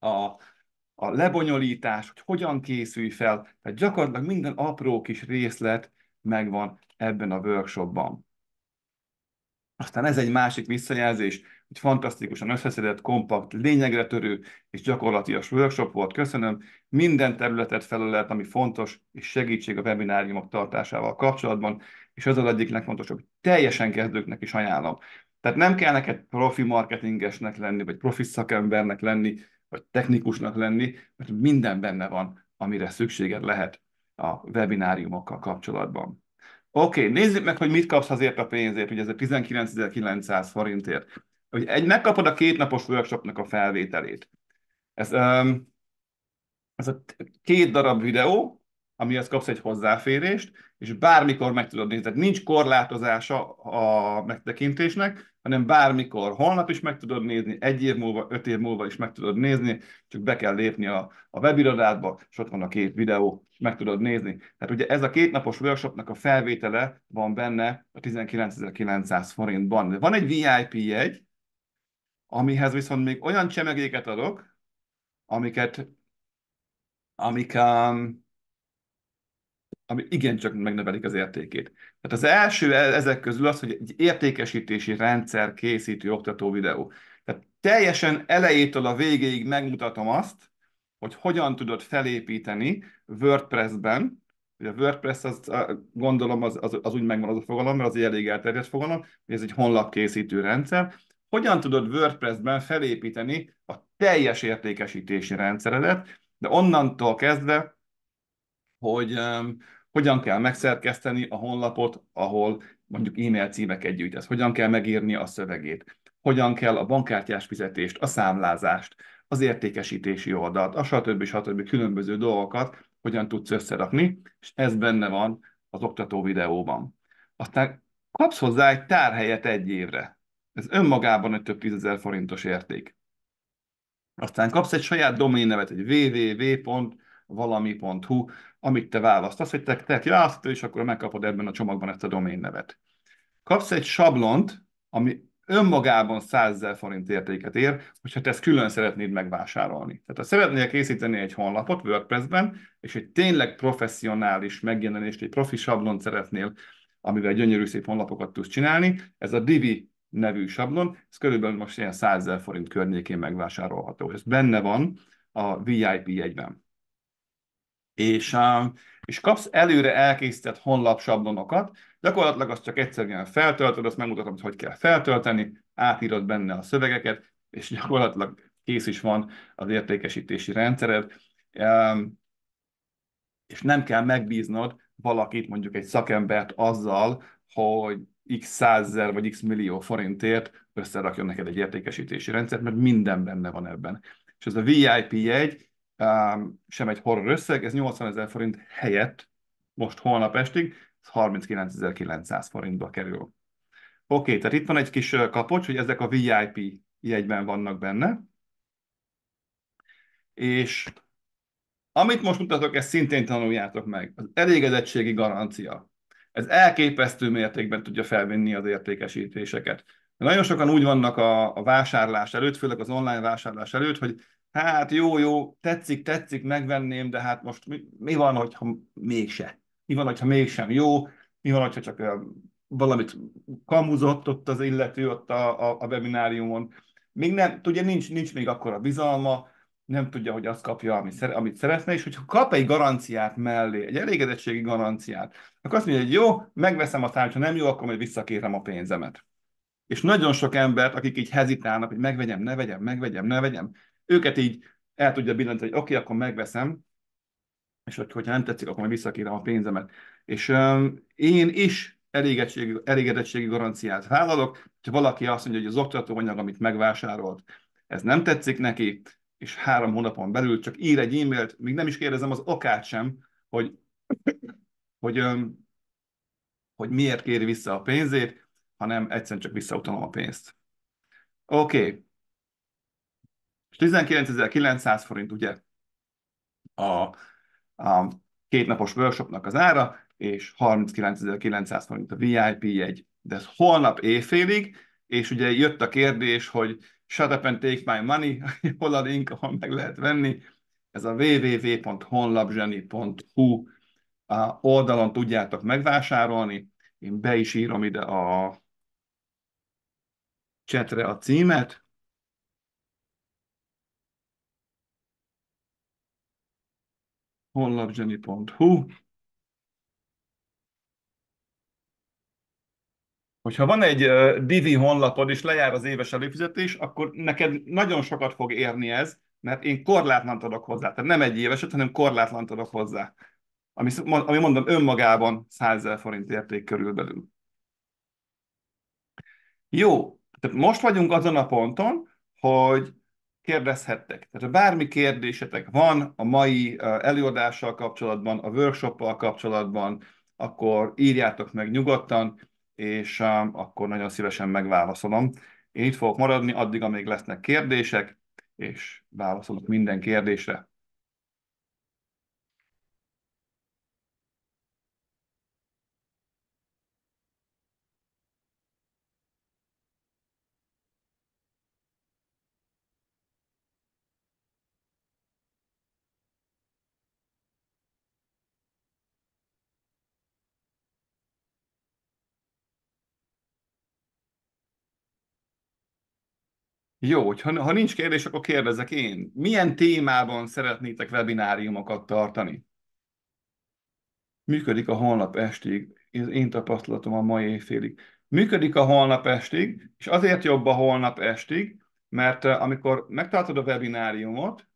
a, a lebonyolítás, hogy hogyan készülj fel, tehát gyakorlatilag minden apró kis részlet megvan ebben a workshopban. Aztán ez egy másik visszajelzés, hogy fantasztikusan összeszedett, kompakt, lényegre törő és gyakorlatias workshop volt, köszönöm. Minden területet felölelt, ami fontos és segítség a webináriumok tartásával kapcsolatban, és az az egyik legfontosabb, hogy teljesen kezdőknek is ajánlom. Tehát nem kell neked profi marketingesnek lenni, vagy profi szakembernek lenni, vagy technikusnak lenni, mert minden benne van, amire szükséged lehet a webináriumokkal kapcsolatban. Oké, okay, nézzük meg, hogy mit kapsz azért a pénzért, ugye ez a 19.900 forintért. Hogy egy, megkapod a kétnapos workshopnak a felvételét. Ez, um, ez a két darab videó, amihez kapsz egy hozzáférést, és bármikor meg tudod nézni. Tehát nincs korlátozása a megtekintésnek, hanem bármikor, holnap is meg tudod nézni, egy év múlva, öt év múlva is meg tudod nézni, csak be kell lépni a, a webirodádba, és ott van a két videó, és meg tudod nézni. Tehát ugye ez a kétnapos workshopnak a felvétele van benne a 19.900 forintban. De van egy VIP jegy, amihez viszont még olyan csemegéket adok, amiket, amik um, ami igencsak megnevelik az értékét. Tehát az első e-, ezek közül az, hogy egy értékesítési rendszer készítő oktató videó. Tehát teljesen elejétől a végéig megmutatom azt, hogy hogyan tudod felépíteni WordPress-ben, Ugye a WordPress, az, gondolom, az, az, az úgy megvan az a fogalom, mert az egy elég elterjedt fogalom, hogy ez egy honlapkészítő rendszer. Hogyan tudod WordPress-ben felépíteni a teljes értékesítési rendszeredet, de onnantól kezdve hogy um, hogyan kell megszerkeszteni a honlapot, ahol mondjuk e-mail címeket gyűjtesz, hogyan kell megírni a szövegét, hogyan kell a bankkártyás fizetést, a számlázást, az értékesítési oldalt, a stb. stb. különböző dolgokat hogyan tudsz összerakni, és ez benne van az oktató videóban. Aztán kapsz hozzá egy tárhelyet egy évre. Ez önmagában egy több tízezer forintos érték. Aztán kapsz egy saját doménnevet, egy www valami.hu, amit te választasz, hogy te, te kiválasztod, és akkor megkapod ebben a csomagban ezt a domain nevet. Kapsz egy sablont, ami önmagában 100 000 forint értéket ér, hogyha te ezt külön szeretnéd megvásárolni. Tehát ha szeretnél készíteni egy honlapot WordPress-ben, és egy tényleg professzionális megjelenést, egy profi sablont szeretnél, amivel gyönyörű szép honlapokat tudsz csinálni, ez a Divi nevű sablon, ez körülbelül most ilyen 100 000 forint környékén megvásárolható. Ez benne van a VIP jegyben és, um, és kapsz előre elkészített honlap sablonokat, gyakorlatilag azt csak egyszerűen feltöltöd, azt megmutatom, hogy hogy kell feltölteni, átírod benne a szövegeket, és gyakorlatilag kész is van az értékesítési rendszered, um, és nem kell megbíznod valakit, mondjuk egy szakembert azzal, hogy x százzer vagy x millió forintért összerakjon neked egy értékesítési rendszert, mert minden benne van ebben. És ez a VIP jegy, um, sem egy horror összeg, ez 80 ezer forint helyett most holnap estig, ez 39.900 forintba kerül. Oké, okay, tehát itt van egy kis kapocs, hogy ezek a VIP jegyben vannak benne, és amit most mutatok, ezt szintén tanuljátok meg. Az elégedettségi garancia. Ez elképesztő mértékben tudja felvinni az értékesítéseket. Nagyon sokan úgy vannak a, a vásárlás előtt, főleg az online vásárlás előtt, hogy hát jó, jó, tetszik, tetszik, megvenném, de hát most mi, mi van, hogyha mégse? Mi van, hogyha mégsem jó? Mi van, hogyha csak valamit kamuzott ott az illető ott a, a, a webináriumon? Még nem, ugye nincs, nincs még akkor a bizalma, nem tudja, hogy azt kapja, amit, szeretne, és hogyha kap egy garanciát mellé, egy elégedettségi garanciát, akkor azt mondja, hogy jó, megveszem a tárgyat, ha nem jó, akkor majd visszakérem a pénzemet. És nagyon sok embert, akik így hezitálnak, hogy megvegyem, ne vegyem, megvegyem, ne vegyem, őket így el tudja billenteni, hogy oké, okay, akkor megveszem, és hogy, hogyha nem tetszik, akkor majd visszakérem a pénzemet. És um, én is elégedettségi, elégedettségi garanciát vállalok, ha valaki azt mondja, hogy az oktatóanyag, amit megvásárolt, ez nem tetszik neki, és három hónapon belül csak ír egy e-mailt, még nem is kérdezem az okát sem, hogy, hogy, um, hogy miért kéri vissza a pénzét, hanem egyszerűen csak visszautalom a pénzt. Oké, okay. És 19.900 forint ugye a, a kétnapos workshopnak az ára, és 39.900 forint a VIP jegy. De ez holnap éjfélig, és ugye jött a kérdés, hogy shut up and take my money, (laughs) hol a link, ahol meg lehet venni. Ez a www.honlapzseni.hu oldalon tudjátok megvásárolni. Én be is írom ide a csetre a címet, honlapzseni.hu. Hogyha van egy uh, Divi honlapod, és lejár az éves előfizetés, akkor neked nagyon sokat fog érni ez, mert én korlátlan adok hozzá. Tehát nem egy éveset, hanem korlátlan adok hozzá. Ami, ami mondom, önmagában 100 forint érték körülbelül. Jó, tehát most vagyunk azon a ponton, hogy kérdezhettek. Tehát ha bármi kérdésetek van a mai előadással kapcsolatban, a workshoppal kapcsolatban, akkor írjátok meg nyugodtan, és akkor nagyon szívesen megválaszolom. Én itt fogok maradni addig, amíg lesznek kérdések, és válaszolok minden kérdésre. Jó, hogyha, ha nincs kérdés, akkor kérdezek én. Milyen témában szeretnétek webináriumokat tartani? Működik a holnap estig, ez én tapasztalatom a mai éjfélig. Működik a holnap estig, és azért jobb a holnap estig, mert eh, amikor megtartod a webináriumot,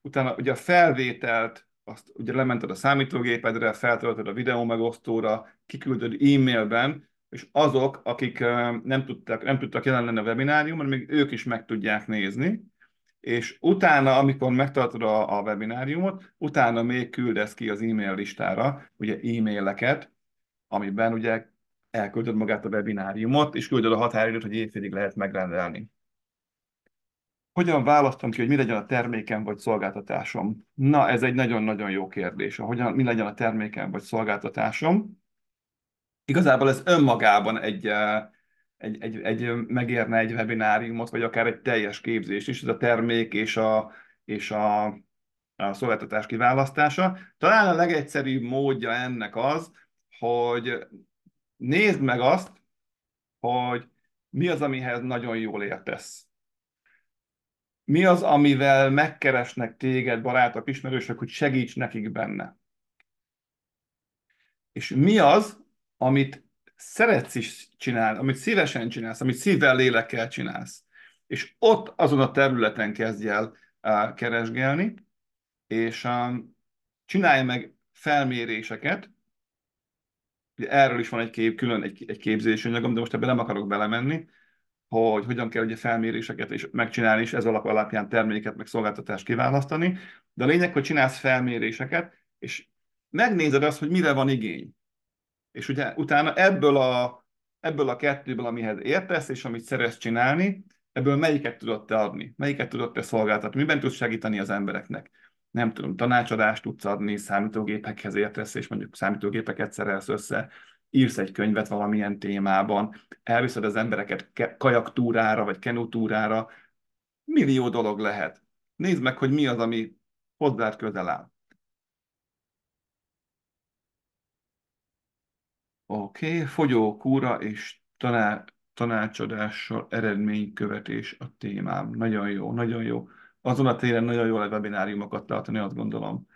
utána ugye a felvételt, azt ugye lemented a számítógépedre, feltöltöd a videó megosztóra, kiküldöd e-mailben, és azok, akik nem tudtak, nem tudtak jelen lenni a webináriumon, még ők is meg tudják nézni, és utána, amikor megtartod a, a webináriumot, utána még küldesz ki az e-mail listára, ugye e-maileket, amiben ugye elküldöd magát a webináriumot, és küldöd a határidőt, hogy évfélig lehet megrendelni. Hogyan választom ki, hogy mi legyen a termékem vagy szolgáltatásom? Na, ez egy nagyon-nagyon jó kérdés. Hogyan, mi legyen a termékem vagy szolgáltatásom? igazából ez önmagában egy, egy, egy, egy megérne egy webináriumot, vagy akár egy teljes képzést is, ez a termék és a, és a, a szolgáltatás kiválasztása. Talán a legegyszerűbb módja ennek az, hogy nézd meg azt, hogy mi az, amihez nagyon jól értesz. Mi az, amivel megkeresnek téged barátok, ismerősök, hogy segíts nekik benne. És mi az, amit szeretsz is csinálni, amit szívesen csinálsz, amit szívvel, lélekkel csinálsz. És ott azon a területen kezdj el uh, keresgélni, és um, csinálj meg felméréseket, erről is van egy kép, külön egy, egy képzési anyagom, de most ebben nem akarok belemenni, hogy hogyan kell ugye felméréseket is megcsinálni, és ez alap alapján terméket, meg szolgáltatást kiválasztani. De a lényeg, hogy csinálsz felméréseket, és megnézed azt, hogy mire van igény. És ugye utána ebből a, ebből a kettőből, amihez értesz, és amit szeretsz csinálni, ebből melyiket tudod te adni? Melyiket tudod te szolgáltatni? Miben tudsz segíteni az embereknek? Nem tudom, tanácsadást tudsz adni, számítógépekhez értesz, és mondjuk számítógépeket szerelsz össze, írsz egy könyvet valamilyen témában, elviszed az embereket kajaktúrára, vagy kenutúrára, millió dolog lehet. Nézd meg, hogy mi az, ami hozzád közel áll. Oké, okay. fogyókúra és taná tanácsadással eredménykövetés a témám. Nagyon jó, nagyon jó. Azon a téren nagyon jó lehet webináriumokat tartani, azt gondolom.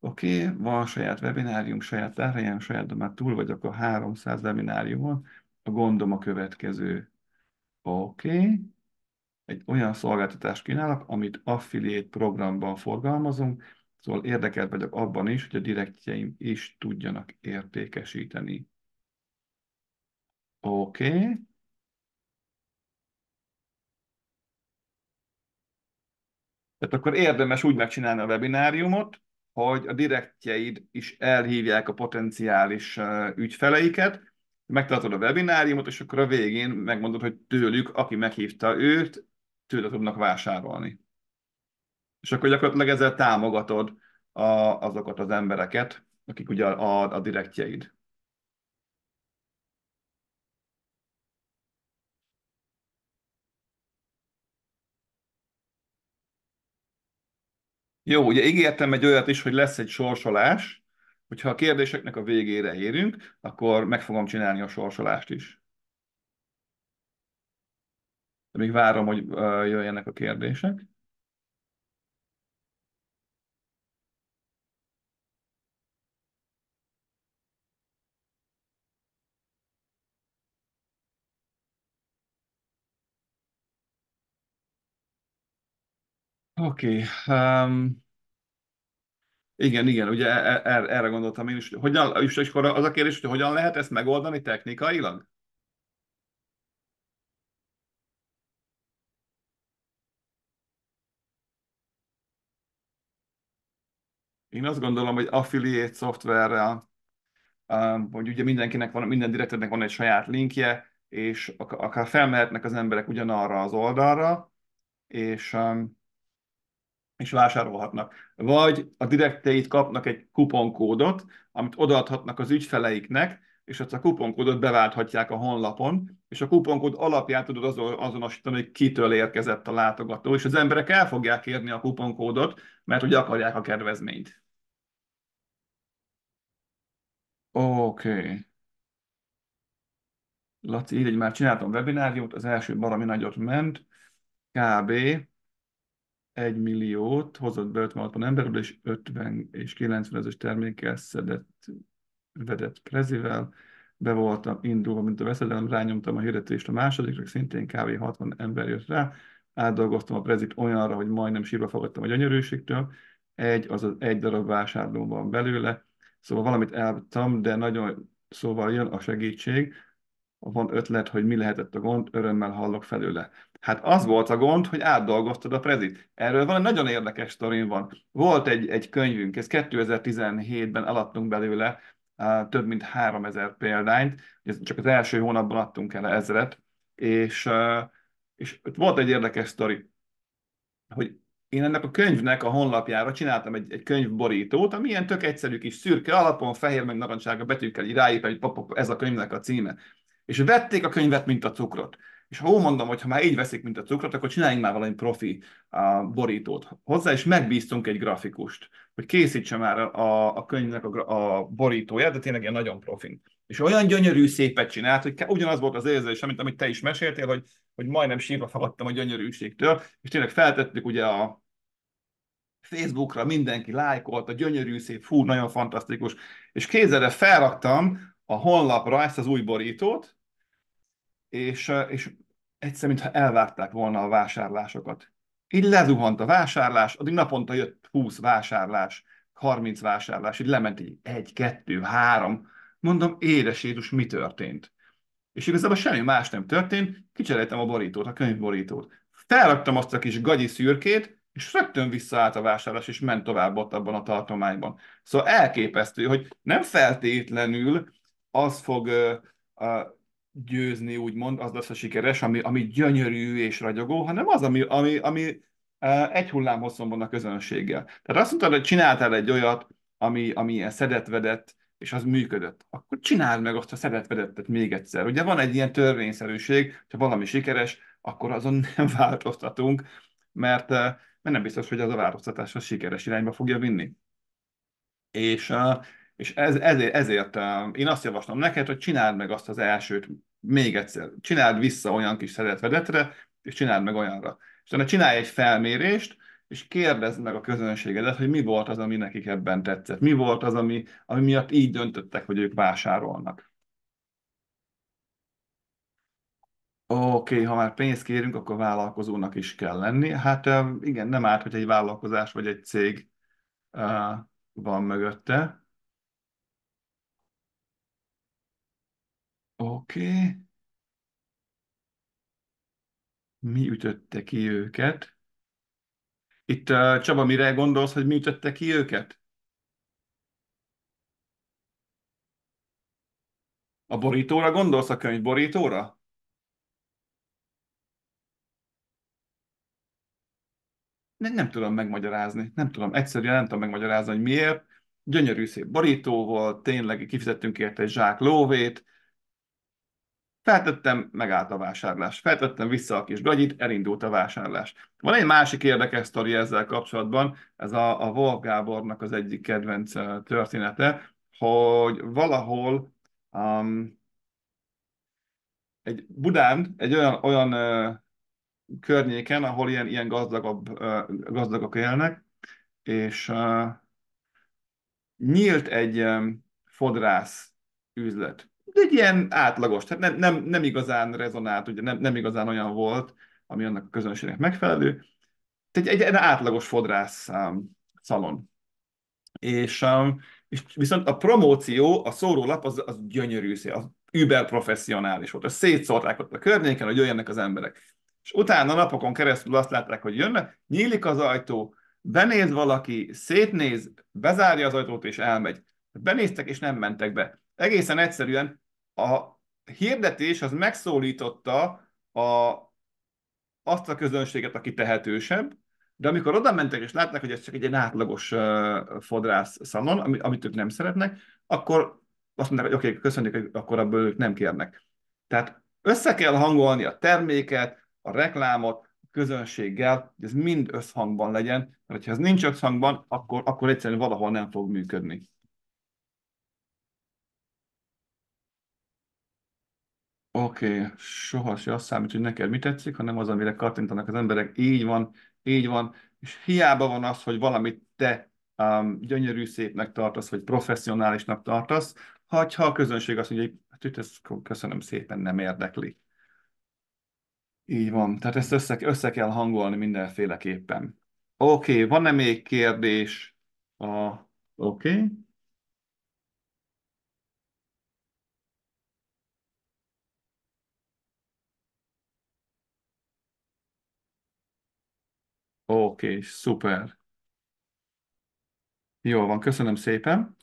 Oké, okay, van saját webinárium, saját tárhelyem, saját, de már túl vagyok a 300 webináriumon. A gondom a következő. Oké, okay. egy olyan szolgáltatást kínálok, amit affiliate programban forgalmazunk, szóval érdekelt vagyok abban is, hogy a direktjeim is tudjanak értékesíteni. Ok, Tehát akkor érdemes úgy megcsinálni a webináriumot, hogy a direktjeid is elhívják a potenciális ügyfeleiket, megtartod a webináriumot, és akkor a végén megmondod, hogy tőlük, aki meghívta őt, tőle tudnak vásárolni. És akkor gyakorlatilag ezzel támogatod a, azokat az embereket, akik ugye a, a direktjeid. Jó, ugye ígértem egy olyat is, hogy lesz egy sorsolás, hogyha a kérdéseknek a végére érünk, akkor meg fogom csinálni a sorsolást is. De még várom, hogy jöjjenek a kérdések. Oké. Okay. Um, igen, igen, ugye e, e, er, erre gondoltam én is. Hogy hogyan, és, akkor az a kérdés, hogy hogyan lehet ezt megoldani technikailag? Én azt gondolom, hogy affiliate szoftverrel, um, hogy ugye mindenkinek van, minden direktednek van egy saját linkje, és akár felmehetnek az emberek ugyanarra az oldalra, és um, és vásárolhatnak. Vagy a direkteit kapnak egy kuponkódot, amit odaadhatnak az ügyfeleiknek, és azt a kuponkódot beválthatják a honlapon, és a kuponkód alapján tudod azonosítani, hogy kitől érkezett a látogató, és az emberek el fogják kérni a kuponkódot, mert hogy akarják a kedvezményt. Oké. Okay. Laci, így már csináltam webináriót, az első barami nagyot ment, kb. 1 milliót hozott be 56-ban emberből, és 50 és 90 ezer termékkel szedett, vedett prezivel, be voltam indulva, mint a veszedelem, rányomtam a hirdetést a másodikra, szintén kb. 60 ember jött rá, átdolgoztam a prezit olyanra, hogy majdnem sírva fogadtam a gyönyörűségtől, egy, azaz egy darab vásárlóm van belőle, szóval valamit elvettem, de nagyon szóval jön a segítség, van ötlet, hogy mi lehetett a gond, örömmel hallok felőle. Hát az volt a gond, hogy átdolgoztad a prezit. Erről van egy nagyon érdekes történet van. Volt egy, egy könyvünk, ez 2017-ben eladtunk belőle uh, több mint 3000 példányt, ez csak az első hónapban adtunk el ezret, és, uh, és volt egy érdekes sztori, hogy én ennek a könyvnek a honlapjára csináltam egy, egy könyvborítót, ami ilyen tök egyszerű kis szürke alapon, fehér meg narancsága betűkkel így ráírtam, hogy papok, ez a könyvnek a címe. És vették a könyvet, mint a cukrot. És ha mondom, hogy ha már így veszik, mint a cukrot, akkor csináljunk már valami profi a borítót hozzá, és megbíztunk egy grafikust, hogy készítse már a, a könyvnek a, a borítóját, de tényleg ilyen nagyon profin. És olyan gyönyörű szépet csinált, hogy ugyanaz volt az érzés mint amit te is meséltél, hogy, hogy majdnem sírva fogadtam a gyönyörűségtől, és tényleg feltettük ugye a Facebookra, mindenki lájkolt, a gyönyörű szép, fú, nagyon fantasztikus, és kézzelre felraktam a honlapra ezt az új borítót, és, és egyszer, mintha elvárták volna a vásárlásokat. Így lezuhant a vásárlás, addig naponta jött 20 vásárlás, 30 vásárlás, így lement így egy, kettő, három. Mondom, édes Jézus, mi történt? És igazából semmi más nem történt, kicseréltem a borítót, a könyvborítót. Felraktam azt a kis gagyi szürkét, és rögtön visszaállt a vásárlás, és ment tovább ott abban a tartományban. Szóval elképesztő, hogy nem feltétlenül az fog győzni, úgymond, az lesz a sikeres, ami, ami gyönyörű és ragyogó, hanem az, ami, ami, ami egy hullám hosszon van a közönséggel. Tehát azt mondtad, hogy csináltál egy olyat, ami, ami ilyen szedetvedett, és az működött, akkor csináld meg azt a szedetvedettet még egyszer. Ugye van egy ilyen törvényszerűség, ha valami sikeres, akkor azon (laughs) nem változtatunk, mert, mert nem biztos, hogy az a változtatás a sikeres irányba fogja vinni. És és ez, ezért, ezért um, én azt javaslom neked, hogy csináld meg azt az elsőt még egyszer. Csináld vissza olyan kis szeretvedetre, és csináld meg olyanra. És utána csinálj egy felmérést, és kérdezd meg a közönségedet, hogy mi volt az, ami nekik ebben tetszett. Mi volt az, ami, ami miatt így döntöttek, hogy ők vásárolnak. Oké, okay, ha már pénzt kérünk, akkor vállalkozónak is kell lenni. Hát um, igen, nem árt, hogy egy vállalkozás vagy egy cég uh, van mögötte. Oké. Mi ütötte ki őket? Itt uh, Csaba, mire gondolsz, hogy mi ütötte ki őket? A borítóra gondolsz, a könyv borítóra? Nem, nem tudom megmagyarázni, nem tudom, egyszerűen nem tudom megmagyarázni, hogy miért. Gyönyörű szép borító volt, tényleg kifizettünk érte egy zsák lóvét, Feltettem, megállt a vásárlás. Feltettem vissza a kis gagyit, elindult a vásárlás. Van egy másik érdekes sztori ezzel kapcsolatban, ez a, a Volk Gábornak az egyik kedvenc története, hogy valahol um, egy Budán, egy olyan, olyan uh, környéken, ahol ilyen, ilyen gazdagabb, uh, gazdagok élnek, és uh, nyílt egy um, fodrász üzlet egy ilyen átlagos, tehát nem, nem, nem igazán rezonált, ugye nem, nem igazán olyan volt, ami annak a közönségnek megfelelő. Tehát egy, egy átlagos fodrász um, szalon. És, um, és viszont a promóció, a szórólap az, az gyönyörű, az überprofessionális professzionális volt. Az szétszórták ott a környéken, hogy jöjjenek az emberek. És utána napokon keresztül azt látták, hogy jönnek, nyílik az ajtó, benéz valaki, szétnéz, bezárja az ajtót és elmegy. Benéztek és nem mentek be. Egészen egyszerűen a hirdetés az megszólította a, azt a közönséget, aki tehetősebb, de amikor oda mentek és látnak, hogy ez csak egy átlagos uh, fodrász szalon, amit, amit ők nem szeretnek, akkor azt mondták, hogy oké, okay, köszönjük, hogy akkor abból ők nem kérnek. Tehát össze kell hangolni a terméket, a reklámot, a közönséggel, hogy ez mind összhangban legyen, mert ha ez nincs összhangban, akkor, akkor egyszerűen valahol nem fog működni. Oké, okay. soha se azt számít, hogy neked mi tetszik, hanem az, amire kattintanak az emberek. Így van, így van. És hiába van az, hogy valamit te um, gyönyörű szépnek tartasz, vagy professzionálisnak tartasz, ha, ha a közönség azt mondja, hogy hát ezt köszönöm szépen, nem érdekli. Így van, tehát ezt össze, össze kell hangolni mindenféleképpen. Oké, okay, van-e még kérdés? A... Oké. Okay. Oké, szuper. Jó van, köszönöm szépen.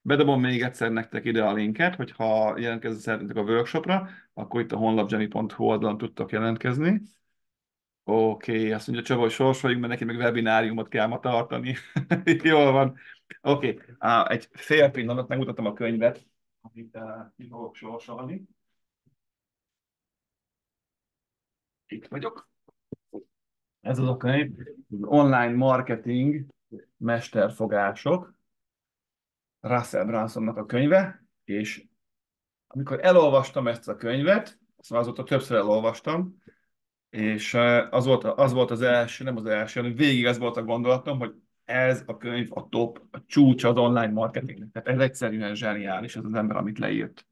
Bedobom még egyszer nektek ide a linket, hogyha jelentkezni szeretnétek a workshopra, akkor itt a honlapjani.hu oldalon tudtok jelentkezni. Oké, azt mondja Csaba, hogy vagyunk, mert neki meg webináriumot kell ma tartani. (laughs) Jól van. Oké, Á, egy fél pillanat, megmutatom a könyvet, amit ki fogok sorsolni. Itt vagyok ez az a könyv, online marketing mesterfogások, Russell Bransonnak a könyve, és amikor elolvastam ezt a könyvet, szóval azóta többször elolvastam, és az volt, az volt az első, nem az első, hanem végig az volt a gondolatom, hogy ez a könyv a top, a csúcs az online marketingnek. Tehát ez egyszerűen zseniális, ez az ember, amit leírt.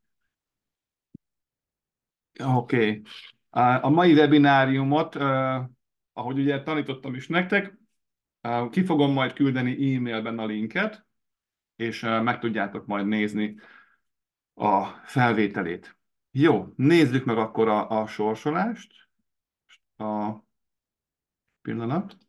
Oké. Okay. A mai webináriumot ahogy ugye tanítottam is nektek, ki fogom majd küldeni e-mailben a linket, és meg tudjátok majd nézni a felvételét. Jó, nézzük meg akkor a, a sorsolást. A pillanat.